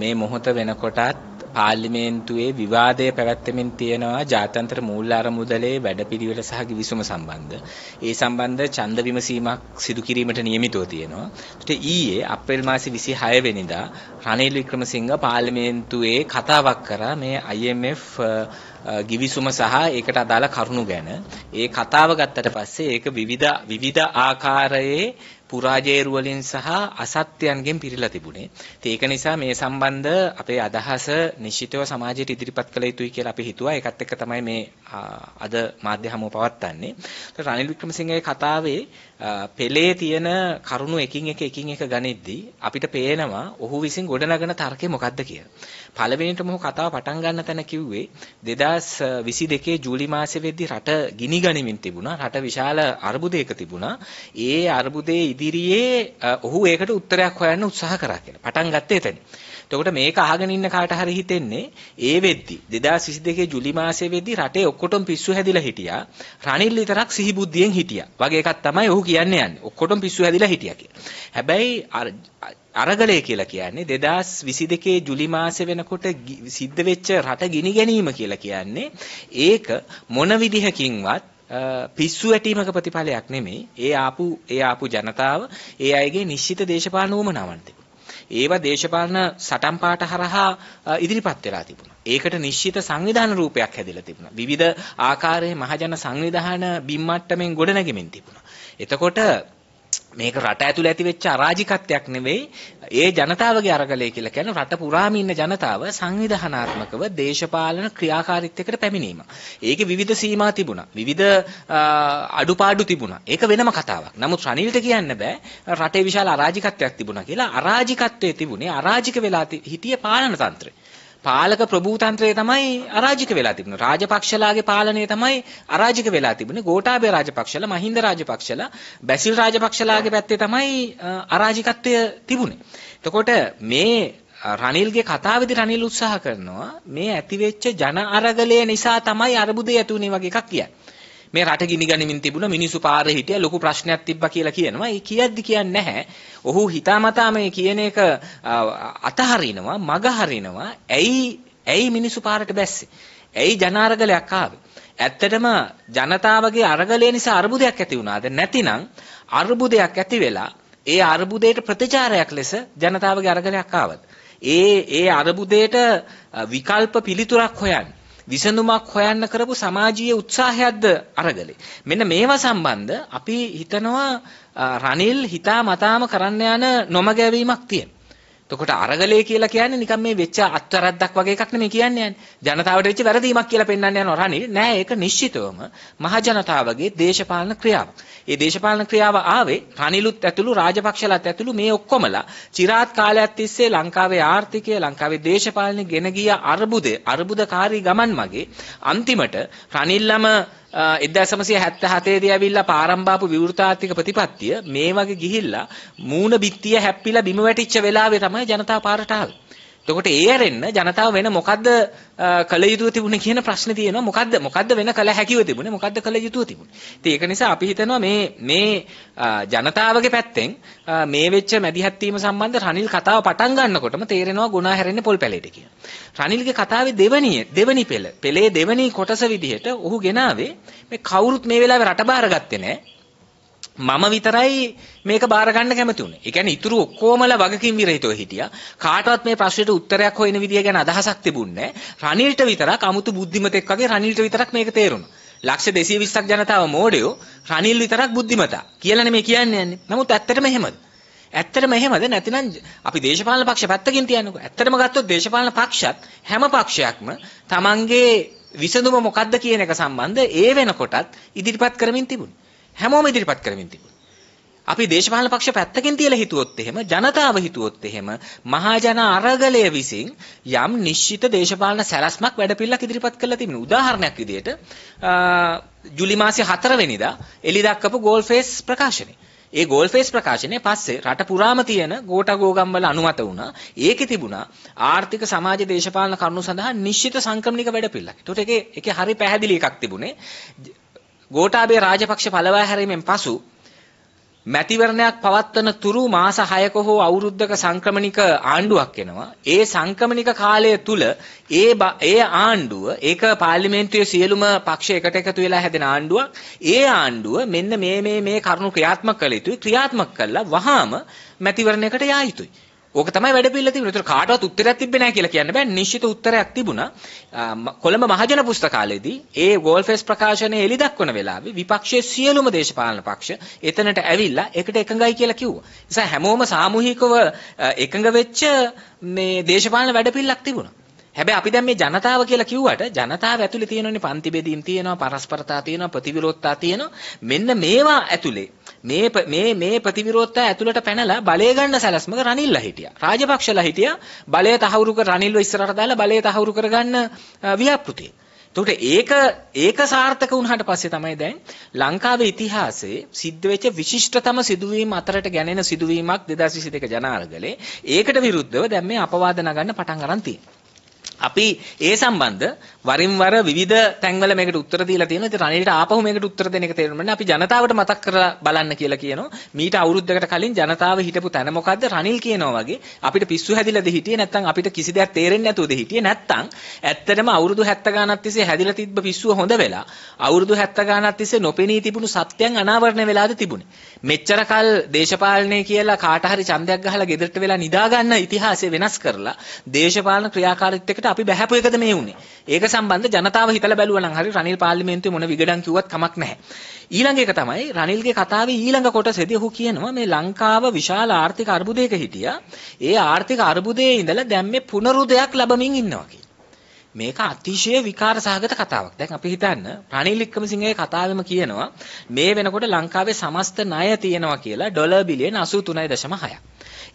මේ මොහොත වෙනකොටත් පාර්ලිමේන්තුවේ විවාදය පැවැත්වෙමින් තියෙනවා ජාත්‍යන්තර මූල්‍ය අරමුදලේ වැඩපිළිවෙල සහ කිවිසුම සම්බන්ධ. ඒ සම්බන්ධ ඡන්ද විමසීමක් සිදු කිරීමට නියමිතව තියෙනවා. ඊට ඊයේ අප්‍රේල් මාසේ 26 වෙනිදා රනිල් වික්‍රමසිංහ පාර්ලිමේන්තුවේ කතාවක් කරා මේ IMF ගිවිසුම සහ ඒකට අදාළ කරුණු ගැන. ඒ කතාව ගත්තට පස්සේ ඒක විවිධ විවිධ ආකාරයේ පුරාජේරු වලින් සහ අසත්‍යයන්ගෙන් පිරීලා තිබුණේ. ඉතින් ඒක නිසා මේ සම්බන්ධ අපේ අදහස නිශ්චිතව සමාජයට ඉදිරිපත් කළ යුතුයි කියලා අපි හිතුවා. ඒකත් එක්ක තමයි මේ අද මාධ්‍ය හමුව පවත්වන්නේ. රනිල් වික්‍රමසිංහගේ කතාවේ පෙළේ තියෙන කරුණු එකින් එක එකින් එක ගනිද්දී අපිට පේනවා ඔහු විසින් ගොඩනගන තර්කය මොකක්ද කියලා. පළවෙනිටම ඔහු කතාව පටන් ගන්න තැන කිව්වේ 2022 ජූලි මාසෙ වෙද්දී රට ගිනි ගනිමින් තිබුණා. රට විශාල අර්බුදයක තිබුණා. ඒ අර්බුදයේ ඉදිරියේ ඔහු ඒකට උත්තරයක් හොයන්න උත්සාහ කරා කියලා. පටන් ගත්තේ එතනින්. එතකොට මේක අහගෙන ඉන්න කාට හරි හිතෙන්නේ ඒ වෙද්දි 2022 ජූලි මාසයේ වෙද්දි රටේ ඔක්කොටම පිස්සු හැදිලා හිටියා. රනිල් විතරක් සිහිබුද්ධියෙන් හිටියා. වගේ එකක් තමයි ඔහු කියන්නේ යන්නේ. ඔක්කොටම පිස්සු හැදිලා හිටියා කියලා. හැබැයි අරගලය කියලා කියන්නේ 2022 ජූලි මාසෙ වෙනකොට සිද්ධ වෙච්ච රට ගිනි ගැනීම කියලා කියන්නේ ඒක මොන විදිහකින්වත් පිස්සු වැටීමක ප්‍රතිඵලයක් නෙමෙයි. ඒ ආපු ඒ ආපු ජනතාව ඒ අයගේ නිශ්චිත දේශපාලන උමනාවන් තිබුණා. ඒවා දේශපාලන සටන් පාට හරහා ඉදිරිපත් වෙලා තිබුණා. ඒකට නිශ්චිත සංවිධාන රූපයක් හැදිලා තිබුණා. විවිධ ආකාරයේ මහජන සංවිධාන බිම් මට්ටමින් ගොඩනැගෙමින් තිබුණා. එතකොට මේක රට ඇතුළ ඇති වෙච්ච අරාජිකත්වයක් නෙවෙයි ඒ ජනතාවගේ අරගලය කියලා කියන්නේ රට පුරාම ඉන්න ජනතාව සංවිධානාත්මකව දේශපාලන ක්‍රියාකාරීත්වයකට පැමිණීම. ඒකේ විවිධ සීමා තිබුණා. විවිධ අඩුපාඩු තිබුණා. ඒක වෙනම කතාවක්. නමුත් රනිල්ට කියන්න බෑ රටේ විශාල අරාජිකත්වයක් තිබුණා කියලා. අරාජිකත්වයේ තිබුණේ අරාජික වෙලා හිටියේ පාලන තන්ත්‍රය. පාලක ප්‍රභූතන්ත්‍රය තමයි අරාජික වෙලා තිබුණේ. රාජපක්ෂලාගේ පාලනය තමයි අරාජික වෙලා තිබුණේ. ගෝඨාභය රාජපක්ෂලා, මහින්ද රාජපක්ෂලා, බැසිල් රාජපක්ෂලාගේ පැත්තේ තමයි අරාජිකත්වය තිබුණේ. එතකොට මේ රනිල්ගේ කතාවේදී රනිල් උත්සාහ කරනවා මේ ඇතිවෙච්ච ජන අරගලය නිසා තමයි අරුබුදේ ඇති වුණේ වගේ එකක් කියන්නේ. මේ රට ගිනි ගනිමින් තිබුණ මිනිසු පාරේ හිටිය ලොකු ප්‍රශ්නයක් තිබ්බා කියලා කියනවා. ඒ කියද්දි කියන්නේ නැහැ. ඔහු හිතාමතා මේ කියන එක අතහරිනවා, මග හරිනවා. ඇයි ඇයි මිනිසු පාරට බැස්සේ? ඇයි ජනාරගලයක් ආවේ? ඇත්තටම ජනතාවගේ අරගලය නිසා අර්බුදයක් ඇති වුණාද? නැතිනම් අර්බුදයක් ඇති වෙලා ඒ අර්බුදයට ප්‍රතිචාරයක් ලෙස ජනතාවගේ අරගලයක් ආවද? ඒ ඒ අර්බුදයට විකල්ප පිළිතුරක් හොයන්නේ විසඳුමක් හොයන්න කරපු සමාජීය උත්සාහයක්ද අරගලේ. මෙන්න මේවා සම්බන්ධ අපි හිතනවා රනිල් හිතා මතාම කරන්න යන නොමගැවීමක් තියෙනවා. එතකොට අරගලය කියලා කියන්නේ නිකන් මේ වෙච්ච අත්වැරද්දක් වගේ එකක් නෙමෙයි කියන්නේ. ජනතාවට වෙච්ච වැරදීමක් කියලා පෙන්වන්න යනවා රණි. නෑ ඒක නිශ්චිතවම මහ ජනතාවගේ දේශපාලන ක්‍රියාවක්. ඒ දේශපාලන ක්‍රියාව ආවේ රනිලුත් ඇතුළු රාජපක්ෂලත් ඇතුළු මේ ඔක්කොමලා চিරාත් කාලයක් තිස්සේ ලංකාවේ ආර්ථිකය ලංකාවේ දේශපාලනේ ගෙන ගිය අර්බුදය අර්බුදකාරී ගමන් මගේ අන්තිමට රනිල්ලම 1977 දී ඇවිල්ලා පාරම්බාපු විවෘතාත්මක ප්‍රතිපත්තිය මේ වගේ ගිහිල්ලා මූණ බිත්තිය හැප්පිලා බිම වැටිච්ච වෙලාවේ තමයි ජනතා පාරට ආවේ. එතකොට ඒ ඇරෙන්න ජනතාව වෙන මොකද්ද කළ යුතුව තිබුණේ කියන ප්‍රශ්නේ තියෙනවා. මොකද්ද මොකද්ද වෙන කළ හැකිව තිබුණේ? මොකද්ද කළ යුතුව තිබුණේ? ඉතින් ඒක නිසා අපි හිතනවා මේ මේ ජනතාවගේ පැත්තෙන් මේ වෙච්ච මැදිහත් වීම සම්බන්ධ රනිල් කතාව පටන් ගන්නකොටම තේරෙනවා ගුණා හැරෙන්නේ පොල් පැලේට කියලා. රනිල්ගේ කතාවේ දෙවනි දෙවනි පෙළ. පෙළේ දෙවනි කොටස විදිහට ඔහු ගෙනාවේ මේ කවුරුත් මේ වෙලාවේ රට බාරගත්තේ නැහැ. මම විතරයි මේක බාර ගන්න කැමති උනේ. ඒ කියන්නේ ඉතුරු ඔක්කොමලා වගකීම් විරහිතව හිටියා. කාටවත් මේ ප්‍රශ්නෙට උත්තරයක් හොයන විදිය ගැන අදහසක් තිබුණේ නැහැ. රනිල්ට විතරක් 아무තු බුද්ධිමතෙක් වගේ රනිල්ට විතරක් මේක තේරුණා. ලක්ෂ 220ක් ජනතාව මෝඩයෝ රනිල් විතරක් බුද්ධිමතා කියලා නෙමෙයි කියන්නේ යන්නේ. නමුත් ඇත්තටම එහෙමද? ඇත්තටම එහෙමද? නැතිනම් අපි දේශපාලන පක්ෂ පැත්තකින් තියන්නකෝ. ඇත්තටම ගත්තොත් දේශපාලන පක්ෂත් හැම පක්ෂයක්ම Tamange විසඳුම මොකද්ද කියන එක සම්බන්ධ ඒ වෙනකොටත් ඉදිරිපත් කරමින් තිබුණා. හැමෝම ඉදිරිපත් කරමින් තිබුණා. අපි දේශපාලන පක්ෂ පැත්තකින් තියලා හිතුවොත් එහෙම ජනතාව හිතුවොත් එහෙම මහා ජන අරගලය විසින් යම් නිශ්චිත දේශපාලන සැලැස්මක් වැඩපිළිවෙලක් ඉදිරිපත් කරලා තිබෙනවා. උදාහරණයක් විදිහට ජූලි මාසේ 4 වෙනිදා එළි දක්වපු ගෝල් ෆේස් ප්‍රකාශනය. ඒ ගෝල් ෆේස් ප්‍රකාශනය පස්සේ රට පුරාම තියෙන ගෝටගෝගම් වල අනුමත වුණා. ඒකේ තිබුණා ආර්ථික සමාජ දේශපාලන කරුණු සඳහා නිශ්චිත සංක්‍රමණික වැඩපිළිවෙලක්. ඒකට ඒකේ හරි පැහැදිලි එකක් තිබුණේ ගෝඨාභය රාජපක්ෂ පළවා හැරීමෙන් පසු මැතිවරණයක් පවත්වන තුරු මාස 6ක හෝ අවුරුද්දක සංක්‍රමණික ආණ්ඩුවක් එනවා. ඒ සංක්‍රමණික කාලය තුල ඒ ඒ ආණ්ඩුව ඒක පාර්ලිමේන්තුවේ සියලුම පක්ෂ එකට එකතු වෙලා හැදෙන ආණ්ඩුවක්. ඒ ආණ්ඩුව මෙන්න මේ මේ මේ කරුණු ක්‍රියාත්මක කළ යුතුයි. ක්‍රියාත්මක කළා වහාම මැතිවරණයකට යා යුතුයි. ඕක තමයි වැඩ පිළිලා තිබුණේ. ඒතර කාටවත් උත්තරයක් තිබ්බේ නැහැ කියලා කියන්න බෑ. නිශ්චිත උත්තරයක් තිබුණා. කොළඹ මහජන පුස්තකාලයේදී ඒ ගෝල්ෆේස් ප්‍රකාශනය එළි දක්වන වෙලාවේ විපක්ෂයේ සියලුම දේශපාලන පක්ෂ එතනට ඇවිල්ලා ඒකට එකඟයි කියලා කිව්වා. නිසා හැමෝම සාමූහිකව එකඟ වෙච්ච මේ දේශපාලන වැඩ පිළිලක් තිබුණා. හැබැයි අපි දැන් මේ ජනතාව කියලා කිව්වට ජනතාව ඇතුලේ තියෙනනේ පන්ති බෙදීම් තියෙනවා, පරස්පරතා තියෙනවා, ප්‍රතිවිරෝධතා තියෙනවා. මෙන්න මේවා ඇතුලේ මේ මේ මේ ප්‍රතිවිරෝධතා ඇතුළට පැනලා බලය ගන්න සැලැස්මක රනිල්ලා හිටියා. රාජපක්ෂලා හිටියා බලය තහවුරු කර රනිල්ව ඉස්සරහට දාලා බලය තහවුරු කරගන්න ව්‍යාපෘතිය. එතකොට ඒක ඒක සාර්ථක වුණාට පස්සේ තමයි දැන් ලංකාවේ ඉතිහාසයේ සිද්ධ වෙච්ච විශිෂ්ටතම සිදුවීම් අතරට ගැනෙන සිදුවීමක් 2022 ජනාරගලේ. ඒකට විරුද්ධව දැන් මේ අපවාද නගන්න පටන් අරන් තියෙනවා. අපි ඒ සම්බන්ධ වරින් වර විවිධ තැන්වල මේකට උත්තර දීලා තියෙනවා. ඉතින් රනිල්ට ආපහු මේකට උත්තර දෙන එක තේරුම් ගන්න අපි ජනතාවට මතක් කරලා බලන්න කියලා කියනවා. මීට අවුරුද්දකට කලින් ජනතාව හිටපු තැන මොකද්ද? රනිල් කියනවා වගේ අපිට පිස්සු හැදිලාද හිටියේ නැත්නම් අපිට කිසි දෙයක් තේරෙන්නේ නැතුවද හිටියේ නැත්නම් ඇත්තටම අවුරුදු 70 ගානක් තිස්සේ හැදිලා තිබ්බ පිස්සුව හොඳ වෙලා අවුරුදු 70 ගානක් තිස්සේ නොපෙනී තිබුණු සත්‍යයන් අනාවරණය වෙලාද තිබුණේ. මෙච්චර කල් දේශපාලනය කියලා කාට හරි ඡන්දයක් ගහලා ගෙදරට වෙලා නිදා ගන්න ඉතිහාසය වෙනස් කරලා දේශපාලන ක්‍රියාකාරීත්වයකට අපිට අපි බහැපු එකද මේ උනේ. ඒක සම්බන්ධ ජනතාව හිතලා බැලුවා නම් හරි රනිල් පාර්ලිමේන්තුවේ මොන විගඩම් කිව්වත් කමක් නැහැ. ඊළඟ එක තමයි රනිල්ගේ කතාවේ ඊළඟ කොටසේදී ඔහු කියනවා මේ ලංකාව විශාල ආර්ථික අර්බුදයක හිටියා. ඒ ආර්ථික අර්බුදයේ ඉඳලා දැන් මේ පුනරුදයක් ලැබමින් ඉන්නවා කියලා. මේක අතිශය විකාර සහගත කතාවක්. දැන් අපි හිතන්න රනිල් වික්‍රමසිංහගේ කතාවෙම කියනවා මේ වෙනකොට ලංකාවේ සමස්ත ණය තියෙනවා කියලා ඩොලර් බිලියන 83.6ක්.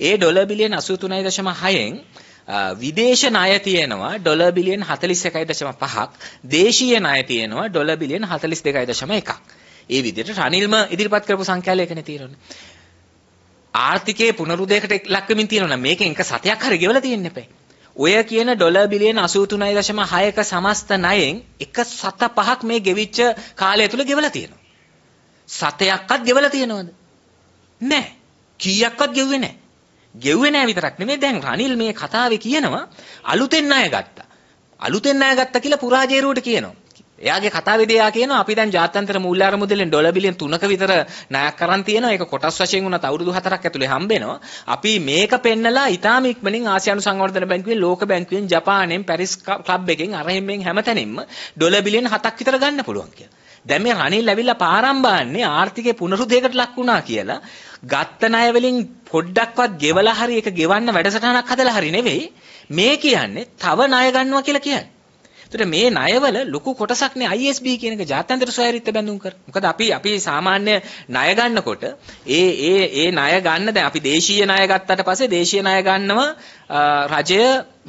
ඒ ඩොලර් බිලියන 83.6න් විදේශ ණය තියෙනවා ඩොලර් බිලියන් 41.5ක් දේශීය ණය තියෙනවා ඩොලර් බිලියන් 42.1ක්. ඒ විදිහට රනිල්ම ඉදිරිපත් කරපු සංඛ්‍යාවල එකනේ තියෙන්නේ. ආර්ථිකයේ පුනරුදයකට ලක් වෙමින් තියෙනවා මේකෙන් එක සතයක් හරි ගෙවලා තියෙන්න එපේ. ඔය කියන ඩොලර් බිලියන 83.6ක සමස්ත ණයෙන් එක සත පහක් මේ ගෙවිච්ච කාලය තුල ගෙවලා තියෙනවා. සතයක්වත් ගෙවලා තියෙනවද? නැහැ. කීයක්වත් ගෙව්වේ නැහැ. ගෙව්වේ නෑ විතරක් නෙමෙයි දැන් රනිල් මේ කතාවේ කියනවා අලුතෙන් ණය ගත්තා. අලුතෙන් ණය ගත්තා කියලා පුරාජේරුවට කියනවා. එයාගේ කතාවේදී එයා කියනවා අපි දැන් ජාත්‍යන්තර මූල්‍ය අරමුදලෙන් ඩොලර් බිලියන් 3ක විතර ණයක් කරන් තියෙනවා. ඒක කොටස් වශයෙන් වුණත් අවුරුදු 4ක් ඇතුලේ හම්බෙනවා. අපි මේක පෙන්නලා ඊටාම ඉක්මනින් ආසියානු සංවර්ධන බැංකුවෙන්, ලෝක බැංකුවෙන්, ජපානයෙන්, පැරිස් ක්ලබ් එකෙන්, අරහෙම්ෙන් හැමතැනින්ම ඩොලර් බිලියන් 7ක් විතර ගන්න පුළුවන් කියලා. දැන් මේ රනිල් ඇවිල්ලා පාරම් බාන්නේ ආර්ථිකේ පුනරුද්දයකට ලක් වුණා කියලා ගත්ත ණය වලින් පොඩ්ඩක්වත් ගෙවලා හරි ඒක ගෙවන්න වැඩසටහනක් හදලා හරි නෙවෙයි මේ කියන්නේ තව ණය ගන්නවා කියලා කියන්නේ. එතකොට මේ ණයවල ලොකු කොටසක්නේ ISB කියන එක ජාත්‍යන්තර සොයාරිත්ත බැඳුම් කර. මොකද අපි අපි සාමාන්‍ය ණය ගන්නකොට ඒ ඒ ඒ ණය ගන්න දැන් අපි දේශීය ණය ගත්තට පස්සේ දේශීය ණය ගන්නව රජය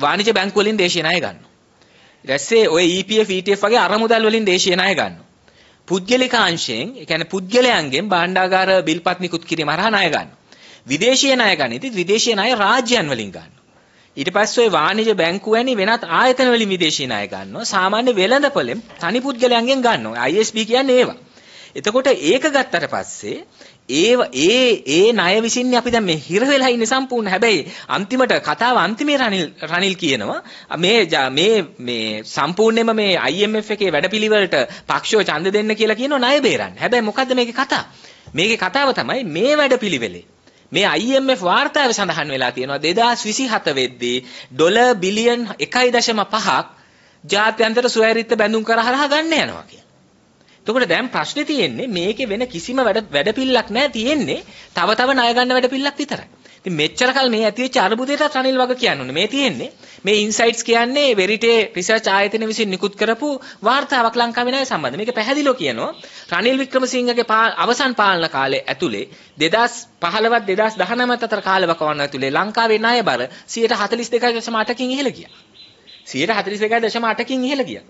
වාණිජ බැංකුව වලින් දේශීය ණය ගන්නවා. ඊට පස්සේ ඔය EPF ETF වගේ අරමුදල් වලින් දේශීය ණය ගන්නවා. පුද්ගලික අංශයෙන්, ඒ කියන්නේ පුද්ගලයන්ගෙන් භාණ්ඩාගාර බිල්පත් නිකුත් කිරීම හරහා ණය ගන්නවා. විදේශීය ණය ගන්න. ඉතින් විදේශීය ණය රාජ්‍යයන් වලින් ගන්නවා. ඊට පස්සේ ඔය වාණිජ බැංකු වැනි වෙනත් ආයතන වලින් විදේශීය ණය ගන්නවා. සාමාන්‍ය වෙළඳපොලෙන් තනි පුද්ගලයන්ගෙන් ගන්නවා. ISB කියන්නේ ඒවා. එතකොට ඒක ගත්තට පස්සේ ඒව ඒ ඒ ණය විසින් අපි දැන් මේ හිර වෙලා ඉන්නේ සම්පූර්ණ හැබැයි අන්තිමට කතාව අන්තිමේ රනිල් රනිල් කියනවා මේ මේ මේ සම්පූර්ණයෙන්ම මේ IMF එකේ වැඩපිළිවෙලට පක්ෂෝ ඡන්ද දෙන්න කියලා කියනවා ණය බේරන්න. හැබැයි මොකද්ද මේකේ කතා? මේකේ කතාව තමයි මේ වැඩපිළිවෙලේ මේ IMF වාර්තාවේ සඳහන් වෙලා තියෙනවා 2027 වෙද්දී ඩොලර් බිලියන් 1.5ක් ජාත්‍යන්තර සුවැරිත්ත බැඳුම් කරහරහ ගන්න යනවා කියලා. එතකොට දැන් ප්‍රශ්නේ තියෙන්නේ මේකේ වෙන කිසිම වැඩ වැඩපිල්ලක් නැහැ තියෙන්නේ තව තව ණය ගන්න වැඩපිල්ලක් විතරයි. ඉතින් මෙච්චර කල් මේ ඇතිවෙච්ච අරුබුදයටත් රනිල් වග කියන්නේ. මේ තියෙන්නේ මේ ඉන්සයිට්ස් කියන්නේ වෙරිටේ රිසර්ච් ආයතන විසින් නිකුත් කරපු වාර්තාවක් ලංකාවේ නැහැ සම්බන්ධ. මේක පැහැදිලිව කියනවා රනිල් වික්‍රමසිංහගේ අවසන් පාලන කාලය ඇතුලේ 2015 2019 අතර කාලවකවානුව ඇතුලේ ලංකාවේ ණය බර 142.8කින් ඉහළ ගියා. 142.8කින් ඉහළ ගියා.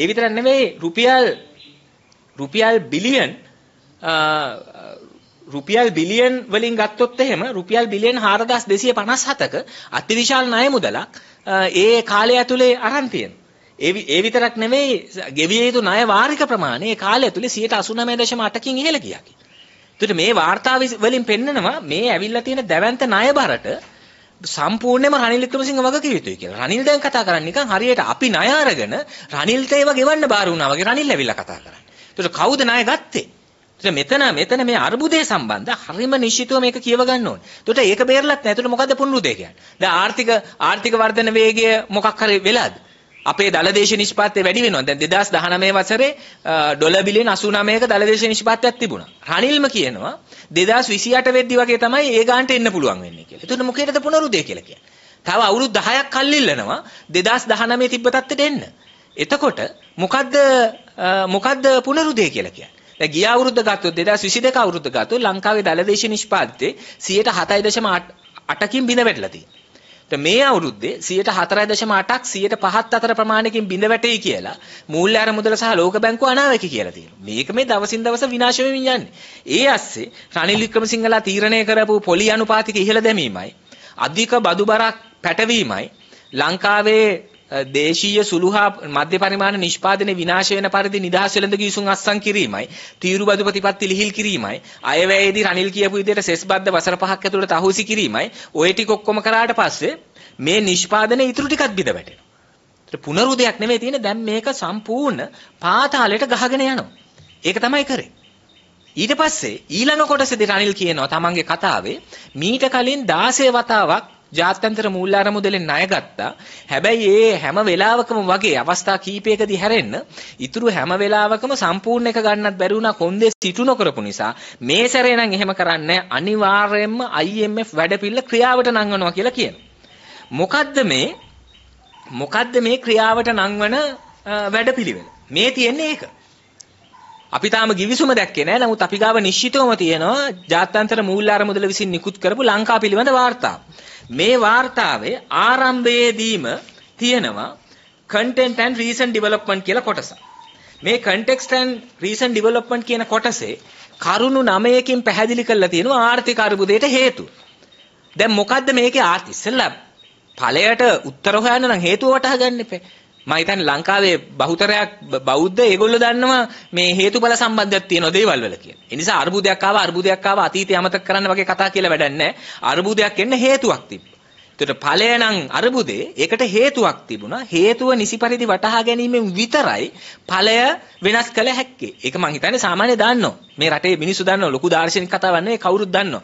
ඒ විතරක් නෙවෙයි රුපියල් රුපියල් බිලියන් රුපියල් බිලියන් වලින් ගත්තොත් එහෙම රුපියල් බිලියන් 4257ක අතිවිශාල ණය මුදලක් ඒ කාලය ඇතුලේ අරන් තියෙනවා. ඒ විතරක් නෙමෙයි ගෙවිය යුතු ණය වාරික ප්‍රමාණය ඒ කාලය ඇතුලේ 89.8කින් ඉහළ ගියා කි. එතකොට මේ වාර්තා වලින් පෙන්නනවා මේ ඇවිල්ලා තියෙන දැවැන්ත ණය බරට සම්පූර්ණයෙන්ම රනිල් වික්‍රමසිංහ වගේ කිය යුතුයි කියලා. රනිල් දැන් කතා කරන්නේ නිකන් හරියට අපි ණය අරගෙන රනිල්ට ඒව ගෙවන්න බාර වුණා වගේ රනිල් ඇවිල්ලා කතා කරන්නේ. ඒතර කවුද ණය ගත්තේ? ඒතර මෙතන මෙතන මේ අර්බුදයේ සම්බන්ධ හරිම නිශ්චිතව මේක කියව ගන්න ඕනේ. ඒතර ඒක බේරලත් නැහැ. ඒතර මොකද්ද පුනරුදේ කියන්නේ? දැන් ආර්ථික ආර්ථික වර්ධන වේගය මොකක් හරි වෙලාද? අපේ දලදේශ නිෂ්පාදනය වැඩි වෙනවා. දැන් 2019 වසරේ ඩොලර් බිලියන 89ක දලදේශ නිෂ්පාදනයක් තිබුණා. රනිල්ම කියනවා 2028 වෙද්දි වගේ තමයි ඒ ගානට එන්න පුළුවන් වෙන්නේ කියලා. ඒතකොට මොකේද පුනරුදේ කියලා කියන්නේ? තව අවුරුදු 10ක් කල්ලිල්ලනවා 2019 තිබ්බ තත්ත්වෙට එන්න. එතකොට මොකද්ද මොකද්ද පුනරුදේ කියලා කියන්නේ? දැන් ගිය අවුරුද්ද ගත්තොත් 2022 අවුරුද්ද ගත්තොත් ලංකාවේ දලදේශ නිෂ්පාදිතයේ 7.8කින් බිඳ වැටලා තියෙනවා. දැන් මේ අවුරුද්දේ 4.8ක් 5ත් අතර ප්‍රමාණයකින් බිඳ වැටෙයි කියලා මූල්‍ය අර මුදල සහ ලෝක බැංකුව අනාවැකි කියලා තියෙනවා. මේක මේ දවසින් දවස විනාශ වෙමින් යන්නේ. ඒ ඇස්සේ රනිල් වික්‍රමසිංහලා තීරණය කරපු පොලි අනුපාතික ඉහළ දැමීමයි අධික බදු බරක් පැටවීමයි ලංකාවේ දේශීය සුළු හා මධ්‍ය පරිමාණ නිෂ්පාදනයේ විනාශ වෙන පරිදි නිදහස් වෙළඳ ගිවිසුම් අත්සන් කිරීමයි තීරුබදු ප්‍රතිපත්ති ලිහිල් කිරීමයි අයවැයේදී රනිල් කියපු විදිහට සෙස් බද්ද වසර පහක් ඇතුළත අහුසි කිරීමයි ওই ටික ඔක්කොම කරාට පස්සේ මේ නිෂ්පාදනයේ ඊටු ටිකක් බිඳ වැටෙනවා පුනරුදයක් නෙමෙයි තියෙන්නේ දැන් මේක සම්පූර්ණ පාතාලයට ගහගෙන යනවා ඒක තමයි කරේ ඊට පස්සේ ඊළඟ කොටසේදී රනිල් කියනවා තමන්ගේ කතාවේ මීට කලින් 16 වතාවක් ජාත්‍යන්තර මූල්‍ය අරමුදලෙන් ණය ගත්තා. හැබැයි ඒ හැම වෙලාවකම වගේ අවස්ථා කීපයකදී හැරෙන්න ඉතුරු හැම වෙලාවකම සම්පූර්ණ එක ගන්නත් බැරි වුණා කොන්දේ සිටු නොකරපු නිසා. මේ සැරේ නම් එහෙම කරන්නේ අනිවාර්යයෙන්ම IMF වැඩපිළිවෙල ක්‍රියාවට නංවනවා කියලා කියනවා. මොකද්ද මේ මොකද්ද මේ ක්‍රියාවට නංවන වැඩපිළිවෙල? මේ තියෙන්නේ ඒක. අපි තාම givisuma දැක්කේ නැහැ. නමුත් අපි ගාව නිශ්චිතවම තියෙනවා ජාත්‍යන්තර මූල්‍ය අරමුදල විසින් නිකුත් කරපු ලංකා පිළිබඳ වාර්තාව. මේ වார்த்தාවේ ආරම්භයේදීම තියෙනවා content and recent development කියලා කොටස. මේ context and recent development කියන කොටසේ කරුණු 9කින් පැහැදිලි කරලා තියෙනවා ආර්ථික අර්බුදයට හේතු. දැන් මොකද්ද මේකේ ආර්ථික ඉස්සෙල්ලා ඵලයට උත්තර හොයන්න නම් හේතුව වටහා ගන්න එපා. මම හිතන්නේ ලංකාවේ බහුතරයක් බෞද්ධ ඒගොල්ලෝ දන්නවා මේ හේතුඵල සම්බන්ධයක් තියෙන දේවල් වල කියලා. ඒ නිසා අර්බුදයක් ආවා අර්බුදයක් ආවා අතීතය අමතක කරන්න වගේ කතා කියලා වැඩක් නැහැ. අර්බුදයක් එන්න හේතුවක් තිබ්බා. එතකොට ඵලය නම් අර්බුදේ ඒකට හේතුවක් තිබුණා. හේතුව නිසි පරිදි වටහා ගැනීමෙන් විතරයි ඵලය වෙනස් කළ හැක්කේ. ඒක මම හිතන්නේ සාමාන්‍ය දන්නවා. මේ රටේ මිනිස්සු දන්නවා ලොකු දාර්ශනික කතාවක් නෙවෙයි කවුරුත් දන්නවා.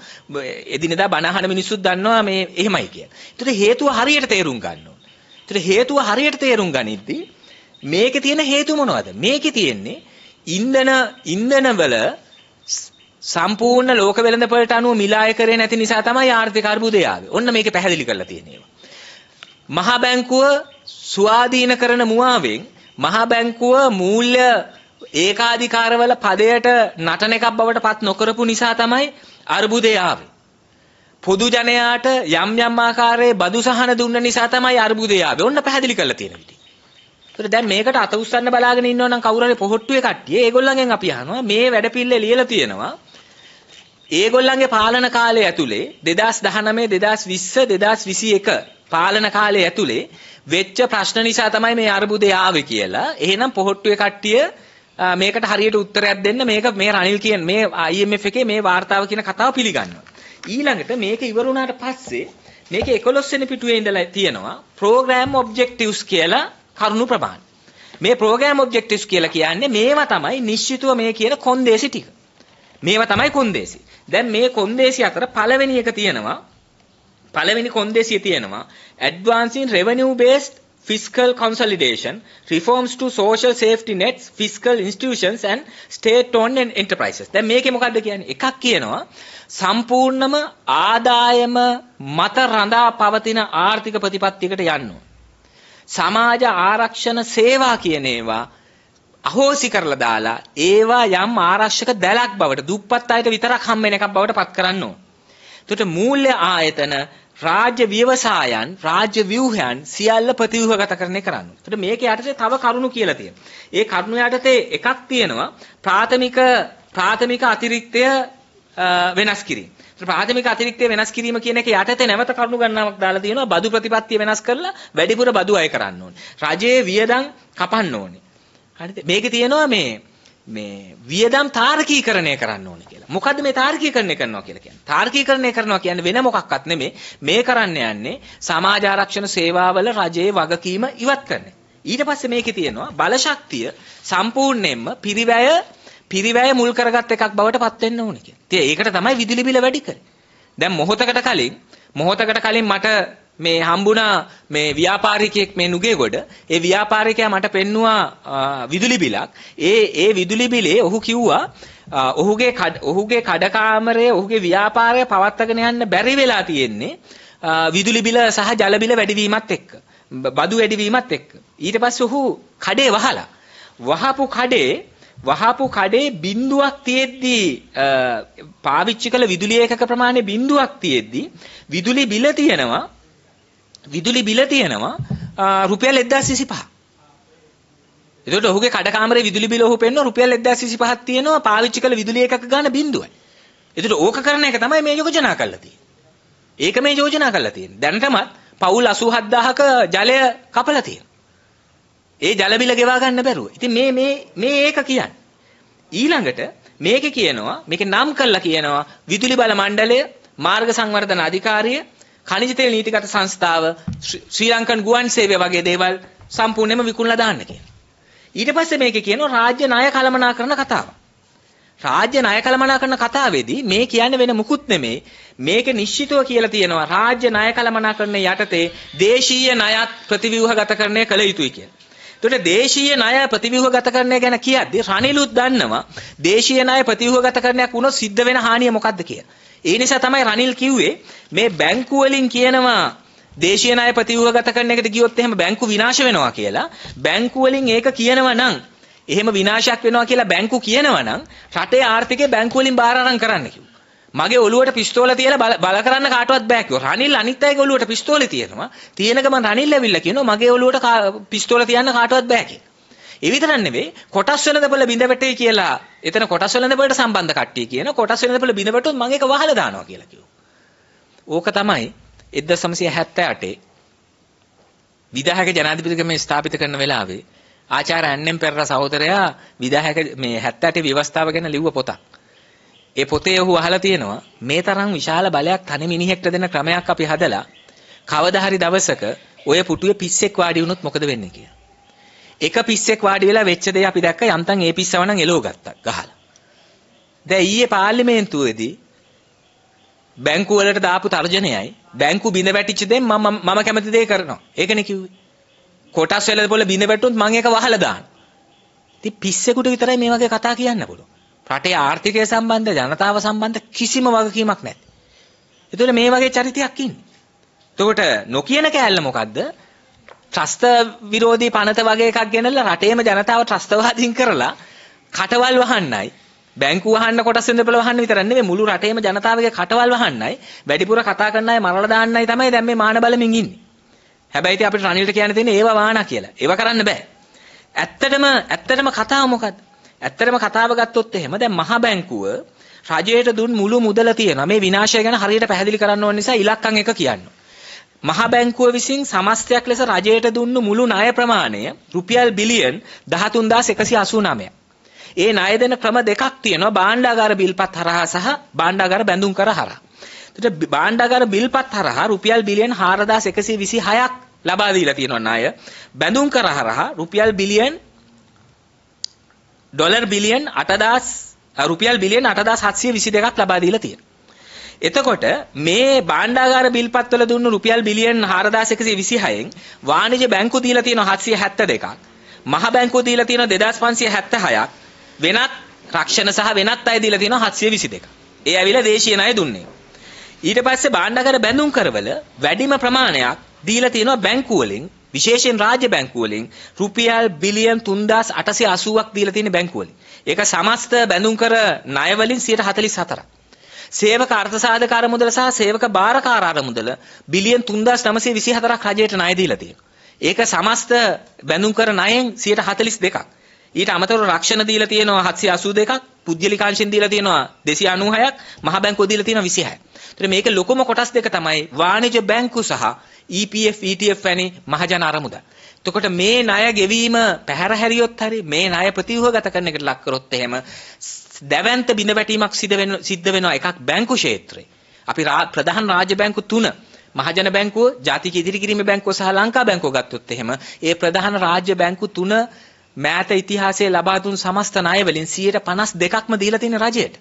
එදිනෙදා බණ අහන මිනිස්සුත් දන්නවා මේ එහෙමයි කියලා. එතකොට හේතුව හරියට තේරුම් ගන්නවා. ඒතර හේතුව හරියට තේරුම් ගනිද්දී මේකේ තියෙන හේතු මොනවද? මේකේ තියෙන්නේ ඉන්ධන ඉන්ධනවල සම්පූර්ණ ලෝක වෙළඳපොළට අනුව මිලායකරේ නැති නිසා තමයි ආර්ථික අර්බුදය ආවේ. ඔන්න මේක පැහැදිලි කරලා තියෙනවා. මහා බැංකුව ස්වාධීන කරන මුවාවෙන් මහා බැංකුව මූල්‍ය ඒකාධිකාරවල පදයට නටන එකක් බවට පත් නොකරපු නිසා තමයි අර්බුදය ආවේ. පොදු ජනයාට යම් යම් ආකාරයේ බදු සහන දුන්න නිසා තමයි අර්බුදය ආවේ. ඔන්න පැහැදිලි කරලා තියෙන විදිහ. ඒතර දැන් මේකට අත උස්සන්න බලාගෙන ඉන්නවා නම් කවුරු හරි පොහොට්ටුවේ කට්ටිය ඒගොල්ලන්ගෙන් අපි අහනවා මේ වැඩපිල්ලේ ලියලා තියෙනවා. ඒගොල්ලන්ගේ පාලන කාලය ඇතුලේ 2019 2020 2021 පාලන කාලය ඇතුලේ වෙච්ච ප්‍රශ්න නිසා තමයි මේ අර්බුදය ආවේ කියලා. එහෙනම් පොහොට්ටුවේ කට්ටිය මේකට හරියට උත්තරයක් දෙන්න මේක මේ රනිල් කියන මේ IMF එකේ මේ වார்த்தාව කියන කතාව පිළිගන්නවා. ඊළඟට මේක ඉවර වුණාට පස්සේ මේක 11 වෙනි පිටුවේ ඉඳලා තියෙනවා program objectives කියලා කරුණු ප්‍රමාණ. මේ program objectives කියලා කියන්නේ මේවා තමයි නිශ්චිතව මේ කියන කොන්දේසි ටික. මේවා තමයි කොන්දේසි. දැන් මේ කොන්දේසි අතර පළවෙනි එක තියෙනවා පළවෙනි කොන්දේසිය තියෙනවා advancing revenue based fiscal consolidation, reforms to social safety nets, fiscal institutions and state-owned enterprises. දැන් මේකේ මොකද්ද කියන්නේ? එකක් කියනවා සම්පූර්ණම ආදායම මත රඳා පවතින ආර්ථික ප්‍රතිපත්තියකට යන්න සමාජ ආරක්ෂණ සේවා කියන ඒවා අහෝසි කරලා දාලා ඒවා යම් ආරක්ෂක දැලක් බවට දුප්පත් අයට විතරක් හම් වෙන එකක් බවට පත් කරන්න ඕන. එතකොට මූල්‍ය ආයතන රාජ්‍ය ව්‍යවසායන් රාජ්‍ය ව්‍යුහයන් සියල්ල ප්‍රතිව්‍යුහගත කරන්නේ කරන්නේ. ඒකට මේක යටතේ තව කරුණු කියලා තියෙනවා. ඒ කරුණු යටතේ එකක් තියෙනවා ප්‍රාථමික ප්‍රාථමික අතිරික්තය වෙනස් කිරීම. ප්‍රාථමික අතිරික්තය වෙනස් කිරීම කියන එක යටතේ නැවත කරුණු ගණනාවක් දාලා තියෙනවා බදු ප්‍රතිපත්තිය වෙනස් කරලා වැඩිපුර බදු අය කරන්න ඕනේ. රජයේ වියදම් කපන්න ඕනේ. හරිද? මේකේ තියෙනවා මේ මේ වියදම් තාර්කීකරණය කරන්න ඕනේ කියලා. මොකද්ද මේ තාර්කීකරණය කරනවා කියලා කියන්නේ? තාර්කීකරණය කරනවා කියන්නේ වෙන මොකක්වත් නෙමෙයි. මේ කරන්න යන්නේ සමාජ ආරක්ෂණ සේවාවල රජයේ වගකීම ඉවත් කරන. ඊට පස්සේ මේකේ තියෙනවා බලශක්තිය සම්පූර්ණයෙන්ම පිරිවැය පිරිවැය මුල් කරගත් එකක් බවට පත් වෙන්න ඕනේ කියලා. ඒකට තමයි විදුලි බිල වැඩි කරන්නේ. දැන් මොහොතකට කලින් මොහොතකට කලින් මට මේ හම්බුණා මේ ව්‍යාපාරිකයෙක් මේ නුගේගොඩ ඒ ව්‍යාපාරිකයා මට පෙන්නවා විදුලි බිලක් ඒ ඒ විදුලි බිලේ ඔහු කිව්වා ඔහුගේ ඔහුගේ කඩකාමරයේ ඔහුගේ ව්‍යාපාරය පවත්වාගෙන යන්න බැරි වෙලා තියෙන්නේ විදුලි බිල සහ ජල බිල වැඩිවීමත් එක්ක බදු වැඩිවීමත් එක්ක ඊට පස්සේ ඔහු කඩේ වහලා වහපු කඩේ වහපු කඩේ බිඳුවක් තියෙද්දී පාවිච්චි කළ විදුලි ඒකක ප්‍රමාණය බිඳුවක් තියෙද්දී විදුලි බිල තියෙනවා විදුලි බිල තියෙනවා රුපියල් 1025. එතකොට ඔහුගේ කඩ කාමරේ විදුලි බිල ඔහු පෙන්වන රුපියල් 1025ක් තියෙනවා පාවිච්චි කළ විදුලි එකක ගන්න බිඳුවයි. එතකොට ඕක කරන එක තමයි මේ යෝජනා කරලා තියෙන්නේ. ඒක මේ යෝජනා කරලා තියෙන්නේ. දැනටමත් පවුල් 87000ක ජලය කපලා තියෙනවා. ඒ ජල බිල ගෙවා ගන්න බැරුව. ඉතින් මේ මේ මේ ඒක කියන්නේ. ඊළඟට මේකේ කියනවා මේකේ නම් කරලා කියනවා විදුලි බල මණ්ඩලය මාර්ග සංවර්ධන අධිකාරිය කනිජ තෙල් නීතිගත සංස්ථාව ශ්‍රී ලංකන් ගුවන් සේවය වගේ දේවල් සම්පූර්ණයෙන්ම විකුණලා දාන්න කියලා. ඊට පස්සේ මේකේ කියනවා රාජ්‍ය ණය කළමනාකරන කතාවක්. රාජ්‍ය ණය කළමනාකරන කතාවේදී මේ කියන්නේ වෙන මුකුත් නෙමේ මේක නිශ්චිතව කියලා තියෙනවා රාජ්‍ය ණය කළමනාකරන යටතේ දේශීය ණයත් ප්‍රතිව්‍යුහගතකරණය කළ යුතුයි කියලා. එතකොට දේශීය ණය ප්‍රතිව්‍යුහගතකරණය ගැන කියද්දී රනිලුත් දන්නවා දේශීය ණය ප්‍රතිව්‍යුහගතකරණයක් වුණොත් සිද්ධ වෙන හානිය මොකක්ද කියලා. ඒ නිසා තමයි රනිල් කිව්වේ මේ බැංකු වලින් කියනවා දේශීය ණය ප්‍රතිව්‍යුහගත කරන එකට ගියොත් එහෙම බැංකු විනාශ වෙනවා කියලා බැංකු වලින් ඒක කියනවා නම් එහෙම විනාශයක් වෙනවා කියලා බැංකු කියනවා නම් රටේ ආර්ථිකය බැංකු වලින් බාර අරන් කරන්න කිව්වා. මගේ ඔලුවට පිස්තෝල තියලා බල කරන්න කාටවත් බෑ කිව්වා. රනිල් අනිත් අයගේ ඔලුවට පිස්තෝලේ තියෙනවා. තියෙන ගමන් රනිල් ඇවිල්ලා කියනවා මගේ ඔලුවට පිස්තෝල තියන්න කාටවත් බෑ කියලා. ඒ විතරක් නෙවෙයි කොටස් වෙළඳපොළ බිඳ වැටේ කියලා. එතන කොටස් වෙළඳපොළට සම්බන්ධ කට්ටිය කියන කොටස් වෙළඳපොළ බිඳ වැටුත් මම ඒක වහලා දානවා කියලා කිව්වා. ඕක තමයි 1978 විදායක ජනාධිපතිතුමා ස්ථාපිත කරන වෙලාවේ ආචාර්ය ඇන්නම් පෙරේරා සහෝදරයා විදායක මේ 78 ව්‍යවස්ථාව ගැන ලිව්ව පොතක්. ඒ පොතේ ඔහු අහලා තියෙනවා මේ තරම් විශාල බලයක් තනි මිනිහෙක්ට දෙන ක්‍රමයක් අපි හදලා කවදා හරි දවසක ඔය පුටුවේ පිස්සෙක් වාඩි වුණොත් මොකද වෙන්නේ කියලා. එක පිස්සෙක් වාඩි වෙලා වෙච්ච දේ අපි දැක්ක යන්තම් ඒ පිස්සව නම් එලෝ ගත්තා ගහලා. දැන් ඊයේ පාර්ලිමේන්තුවේදී බැංකු වලට දාපු තර්ජනයයි බැංකු බිඳ වැටිච්ච දේ මම මම කැමති දේ කරනවා. ඒකනේ කිව්වේ. කොටස් වල පොළ බිඳ වැටුනොත් මම ඒක වහලා දානවා. ඉතින් පිස්සෙකුට විතරයි මේ වගේ කතා කියන්න පුළුවන්. රටේ ආර්ථිකය සම්බන්ධ ජනතාව සම්බන්ධ කිසිම වගකීමක් නැති. ඒතකොට මේ වගේ චරිතයක් ඉන්නේ. එතකොට නොකියන කෑල්ල මොකද්ද? ත්‍රස්ත විරෝධී පනත වගේ එකක් ගෙනල්ලා රටේම ජනතාව ත්‍රස්තවාදීන් කරලා කටවල් වහන්නයි බැංකු වහන්න කොටස් වෙනදපල වහන්න විතර නෙමෙයි මුළු රටේම ජනතාවගේ කටවල් වහන්නයි වැඩිපුර කතා කරන අය මරලා දාන්නයි තමයි දැන් මේ මාන බලමින් ඉන්නේ. හැබැයි ඉතින් අපිට රනිල්ට කියන්න තියෙන්නේ ඒවා වානා කියලා. ඒවා කරන්න බෑ. ඇත්තටම ඇත්තටම කතාව මොකද්ද? ඇත්තටම කතාව ගත්තොත් එහෙම දැන් මහ බැංකුව රජයට දුන් මුළු මුදල තියෙනවා. මේ විනාශය ගැන හරියට පැහැදිලි කරන්න ඕන නිසා ඉලක්කම් එක කියන්නවා. මහා බැංකුව විසින් සමස්තයක් ලෙස රජයට දුන්නු මුළු ණය ප්‍රමාණය රුපියල් බිලියන් 13189ක්. ඒ ණය දෙන ක්‍රම දෙකක් තියෙනවා භාණ්ඩාගාර බිල්පත් හරහා සහ භාණ්ඩාගාර බැඳුම් කර හරහා. එතකොට භාණ්ඩාගාර බිල්පත් හරහා රුපියල් බිලියන් 4126ක් ලබා දීලා තියෙනවා ණය. බැඳුම් කර හරහා රුපියල් බිලියන් ඩොලර් බිලියන් 8000 රුපියල් බිලියන් 8722ක් ලබා දීලා තියෙනවා. එතකොට මේ භාණ්ඩාගාර බිල්පත්වල දුන්නු රුපියල් බිලියන් 4126න් වාණිජ බැංකු දීලා තියෙන 772ක් මහ බැංකුව දීලා තියෙන 2576ක් වෙනත් රක්ෂණ සහ වෙනත් අය දීලා තියෙන 722ක්. ඒ ඇවිල්ලා දේශීය ණය දුන්නේ. ඊට පස්සේ භාණ්ඩාගාර බැඳුම් කරවල වැඩිම ප්‍රමාණයක් දීලා තියෙනවා බැංකු වලින් විශේෂයෙන් රාජ්‍ය බැංකු වලින් රුපියල් බිලියන් 3880ක් දීලා තියෙන බැංකු වලින්. ඒක සමස්ත බැඳුම් කර ණය වලින් 144ක්. සේවක අර්ථසාධකාර මුදල සහ සේවක බාරකාර අරමුදල බිලියන් 3924ක් රජයට ණය දීලා තියෙනවා. ඒක සමස්ත බැඳුම් කර ණයෙන් 142ක්. ඊට අමතරව රක්ෂණ දීලා තියෙනවා 782ක්, පුද්ගලික අංශෙන් දීලා තියෙනවා 296ක්, මහ බැංකුව දීලා තියෙනවා 26යි. ඒතර මේකේ ලොකුම කොටස් දෙක තමයි වාණිජ බැංකු සහ EPF ETF වැනි මහජන අරමුදල්. එතකොට මේ ණය ගෙවීම පැහැර හැරියොත් හරි මේ ණය ප්‍රතිව්‍යුහගත කරන එකට ලක් කරොත් එහෙම දැවැන්ත බිඳවැටීමක් සිද්ධ වෙන සිද්ධ වෙනවා එකක් බැංකු ක්ෂේත්‍රේ. අපි ප්‍රධාන රාජ්‍ය බැංකු තුන මහජන බැංකුව, ජාතික ඉදිරිකිරීම බැංකුව සහ ලංකා බැංකුව ගත්තොත් එහෙම ඒ ප්‍රධාන රාජ්‍ය බැංකු තුන මෑත ඉතිහාසයේ ලබා දුන් සමස්ත ණය වලින් 52%ක්ම දීලා තියෙන රජයට.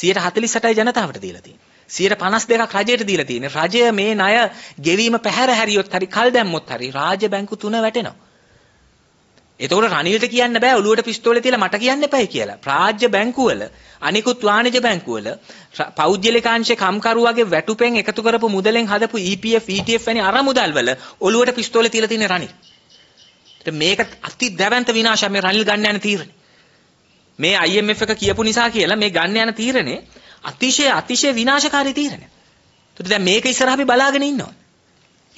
148යි ජනතාවට දීලා තියෙන්නේ. 52ක් රජයට දීලා තියෙන්නේ. රජය මේ ණය ගෙවීම පැහැර හැරියොත් හරි කල් දැම්මොත් හරි රාජ්‍ය බැංකු තුන වැටෙනවා. එතකොට රනිල්ට කියන්න බෑ ඔලුවට පිස්තෝලේ තියලා මට කියන්න එපයි කියලා. රාජ්‍ය බැංකුවල අනිකුත් වාණිජ බැංකුවල පෞද්ගලිකාංශේ කම්කරුවාගේ වැටුපෙන් එකතු කරපු මුදලෙන් හදපු EPF ETF වැනි අර මුදල්වල ඔලුවට පිස්තෝලේ තියලා තියෙන රනිල්. මේක අති දැවැන්ත විනාශයක් මේ රනිල් ගන්න යන තීරණය. මේ IMF එක කියපු නිසා කියලා මේ ගන්න යන තීරණය අතිශය අතිශය විනාශකාරී තීරණයක්. ඒත් දැන් මේක ඉස්සරහ අපි බලාගෙන ඉන්නවා.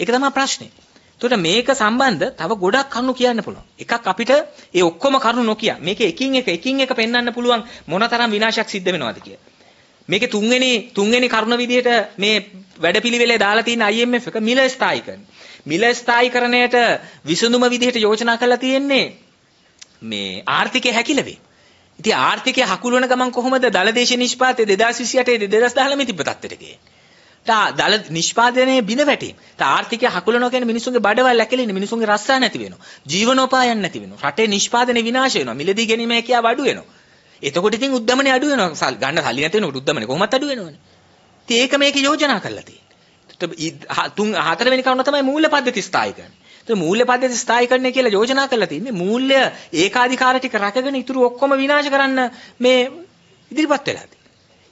ඒක තමයි ප්‍රශ්නේ. එතකොට මේක සම්බන්ධ තව ගොඩක් කරුණු කියන්න පුළුවන්. එකක් අපිට ඒ ඔක්කොම කරුණු නොකිය මේක එකින් එක එකින් එක පෙන්වන්න පුළුවන් මොනතරම් විනාශයක් සිද්ධ වෙනවද කියලා. මේකේ තුන්වෙනි තුන්වෙනි කරුණ විදිහට මේ වැඩපිළිවෙලේ දාලා තියෙන IMF එක මිල ස්ථායිකරණ. මිල ස්ථායිකරණයට විසඳුම විදිහට යෝජනා කරලා තියෙන්නේ මේ ආර්ථිකය හැකිලවේ. ඉතින් ආර්ථිකය හකුලවන ගමන් කොහොමද දලදේශ නිෂ්පාතය 2028 2019 තිබ්බ තත්ත්වයට ගියේ? තා දල නිෂ්පාදනයේ බිඳ වැටීම. තා ආර්ථිකය හකුලනවා කියන්නේ මිනිසුන්ගේ බඩවල් ඇකලෙන්නේ මිනිසුන්ගේ රස්සා නැති වෙනවා. ජීවනෝපායන් නැති වෙනවා. රටේ නිෂ්පාදනය විනාශ වෙනවා. මිලදී ගැනීම හැකියාව අඩු වෙනවා. එතකොට ඉතින් උද්දමනය අඩු වෙනවා. ගන්න සල්ලි නැති වෙනකොට උද්දමනය කොහොමත් අඩු වෙනවනේ. ඉතින් ඒක මේකේ යෝජනා කරලා තියෙන්නේ. තුන් හතරවෙනි කරුණ තමයි මූල්‍ය පද්ධති ස්ථායි කරන්නේ. ඉතින් මූල්‍ය පද්ධති ස්ථායි කරන්නේ කියලා යෝජනා කරලා තින්නේ මූල්‍ය ඒකාධිකාර ටික රැකගෙන ඉතුරු ඔක්කොම විනාශ කරන්න මේ ඉදිරිපත් වෙලා තියෙන්නේ.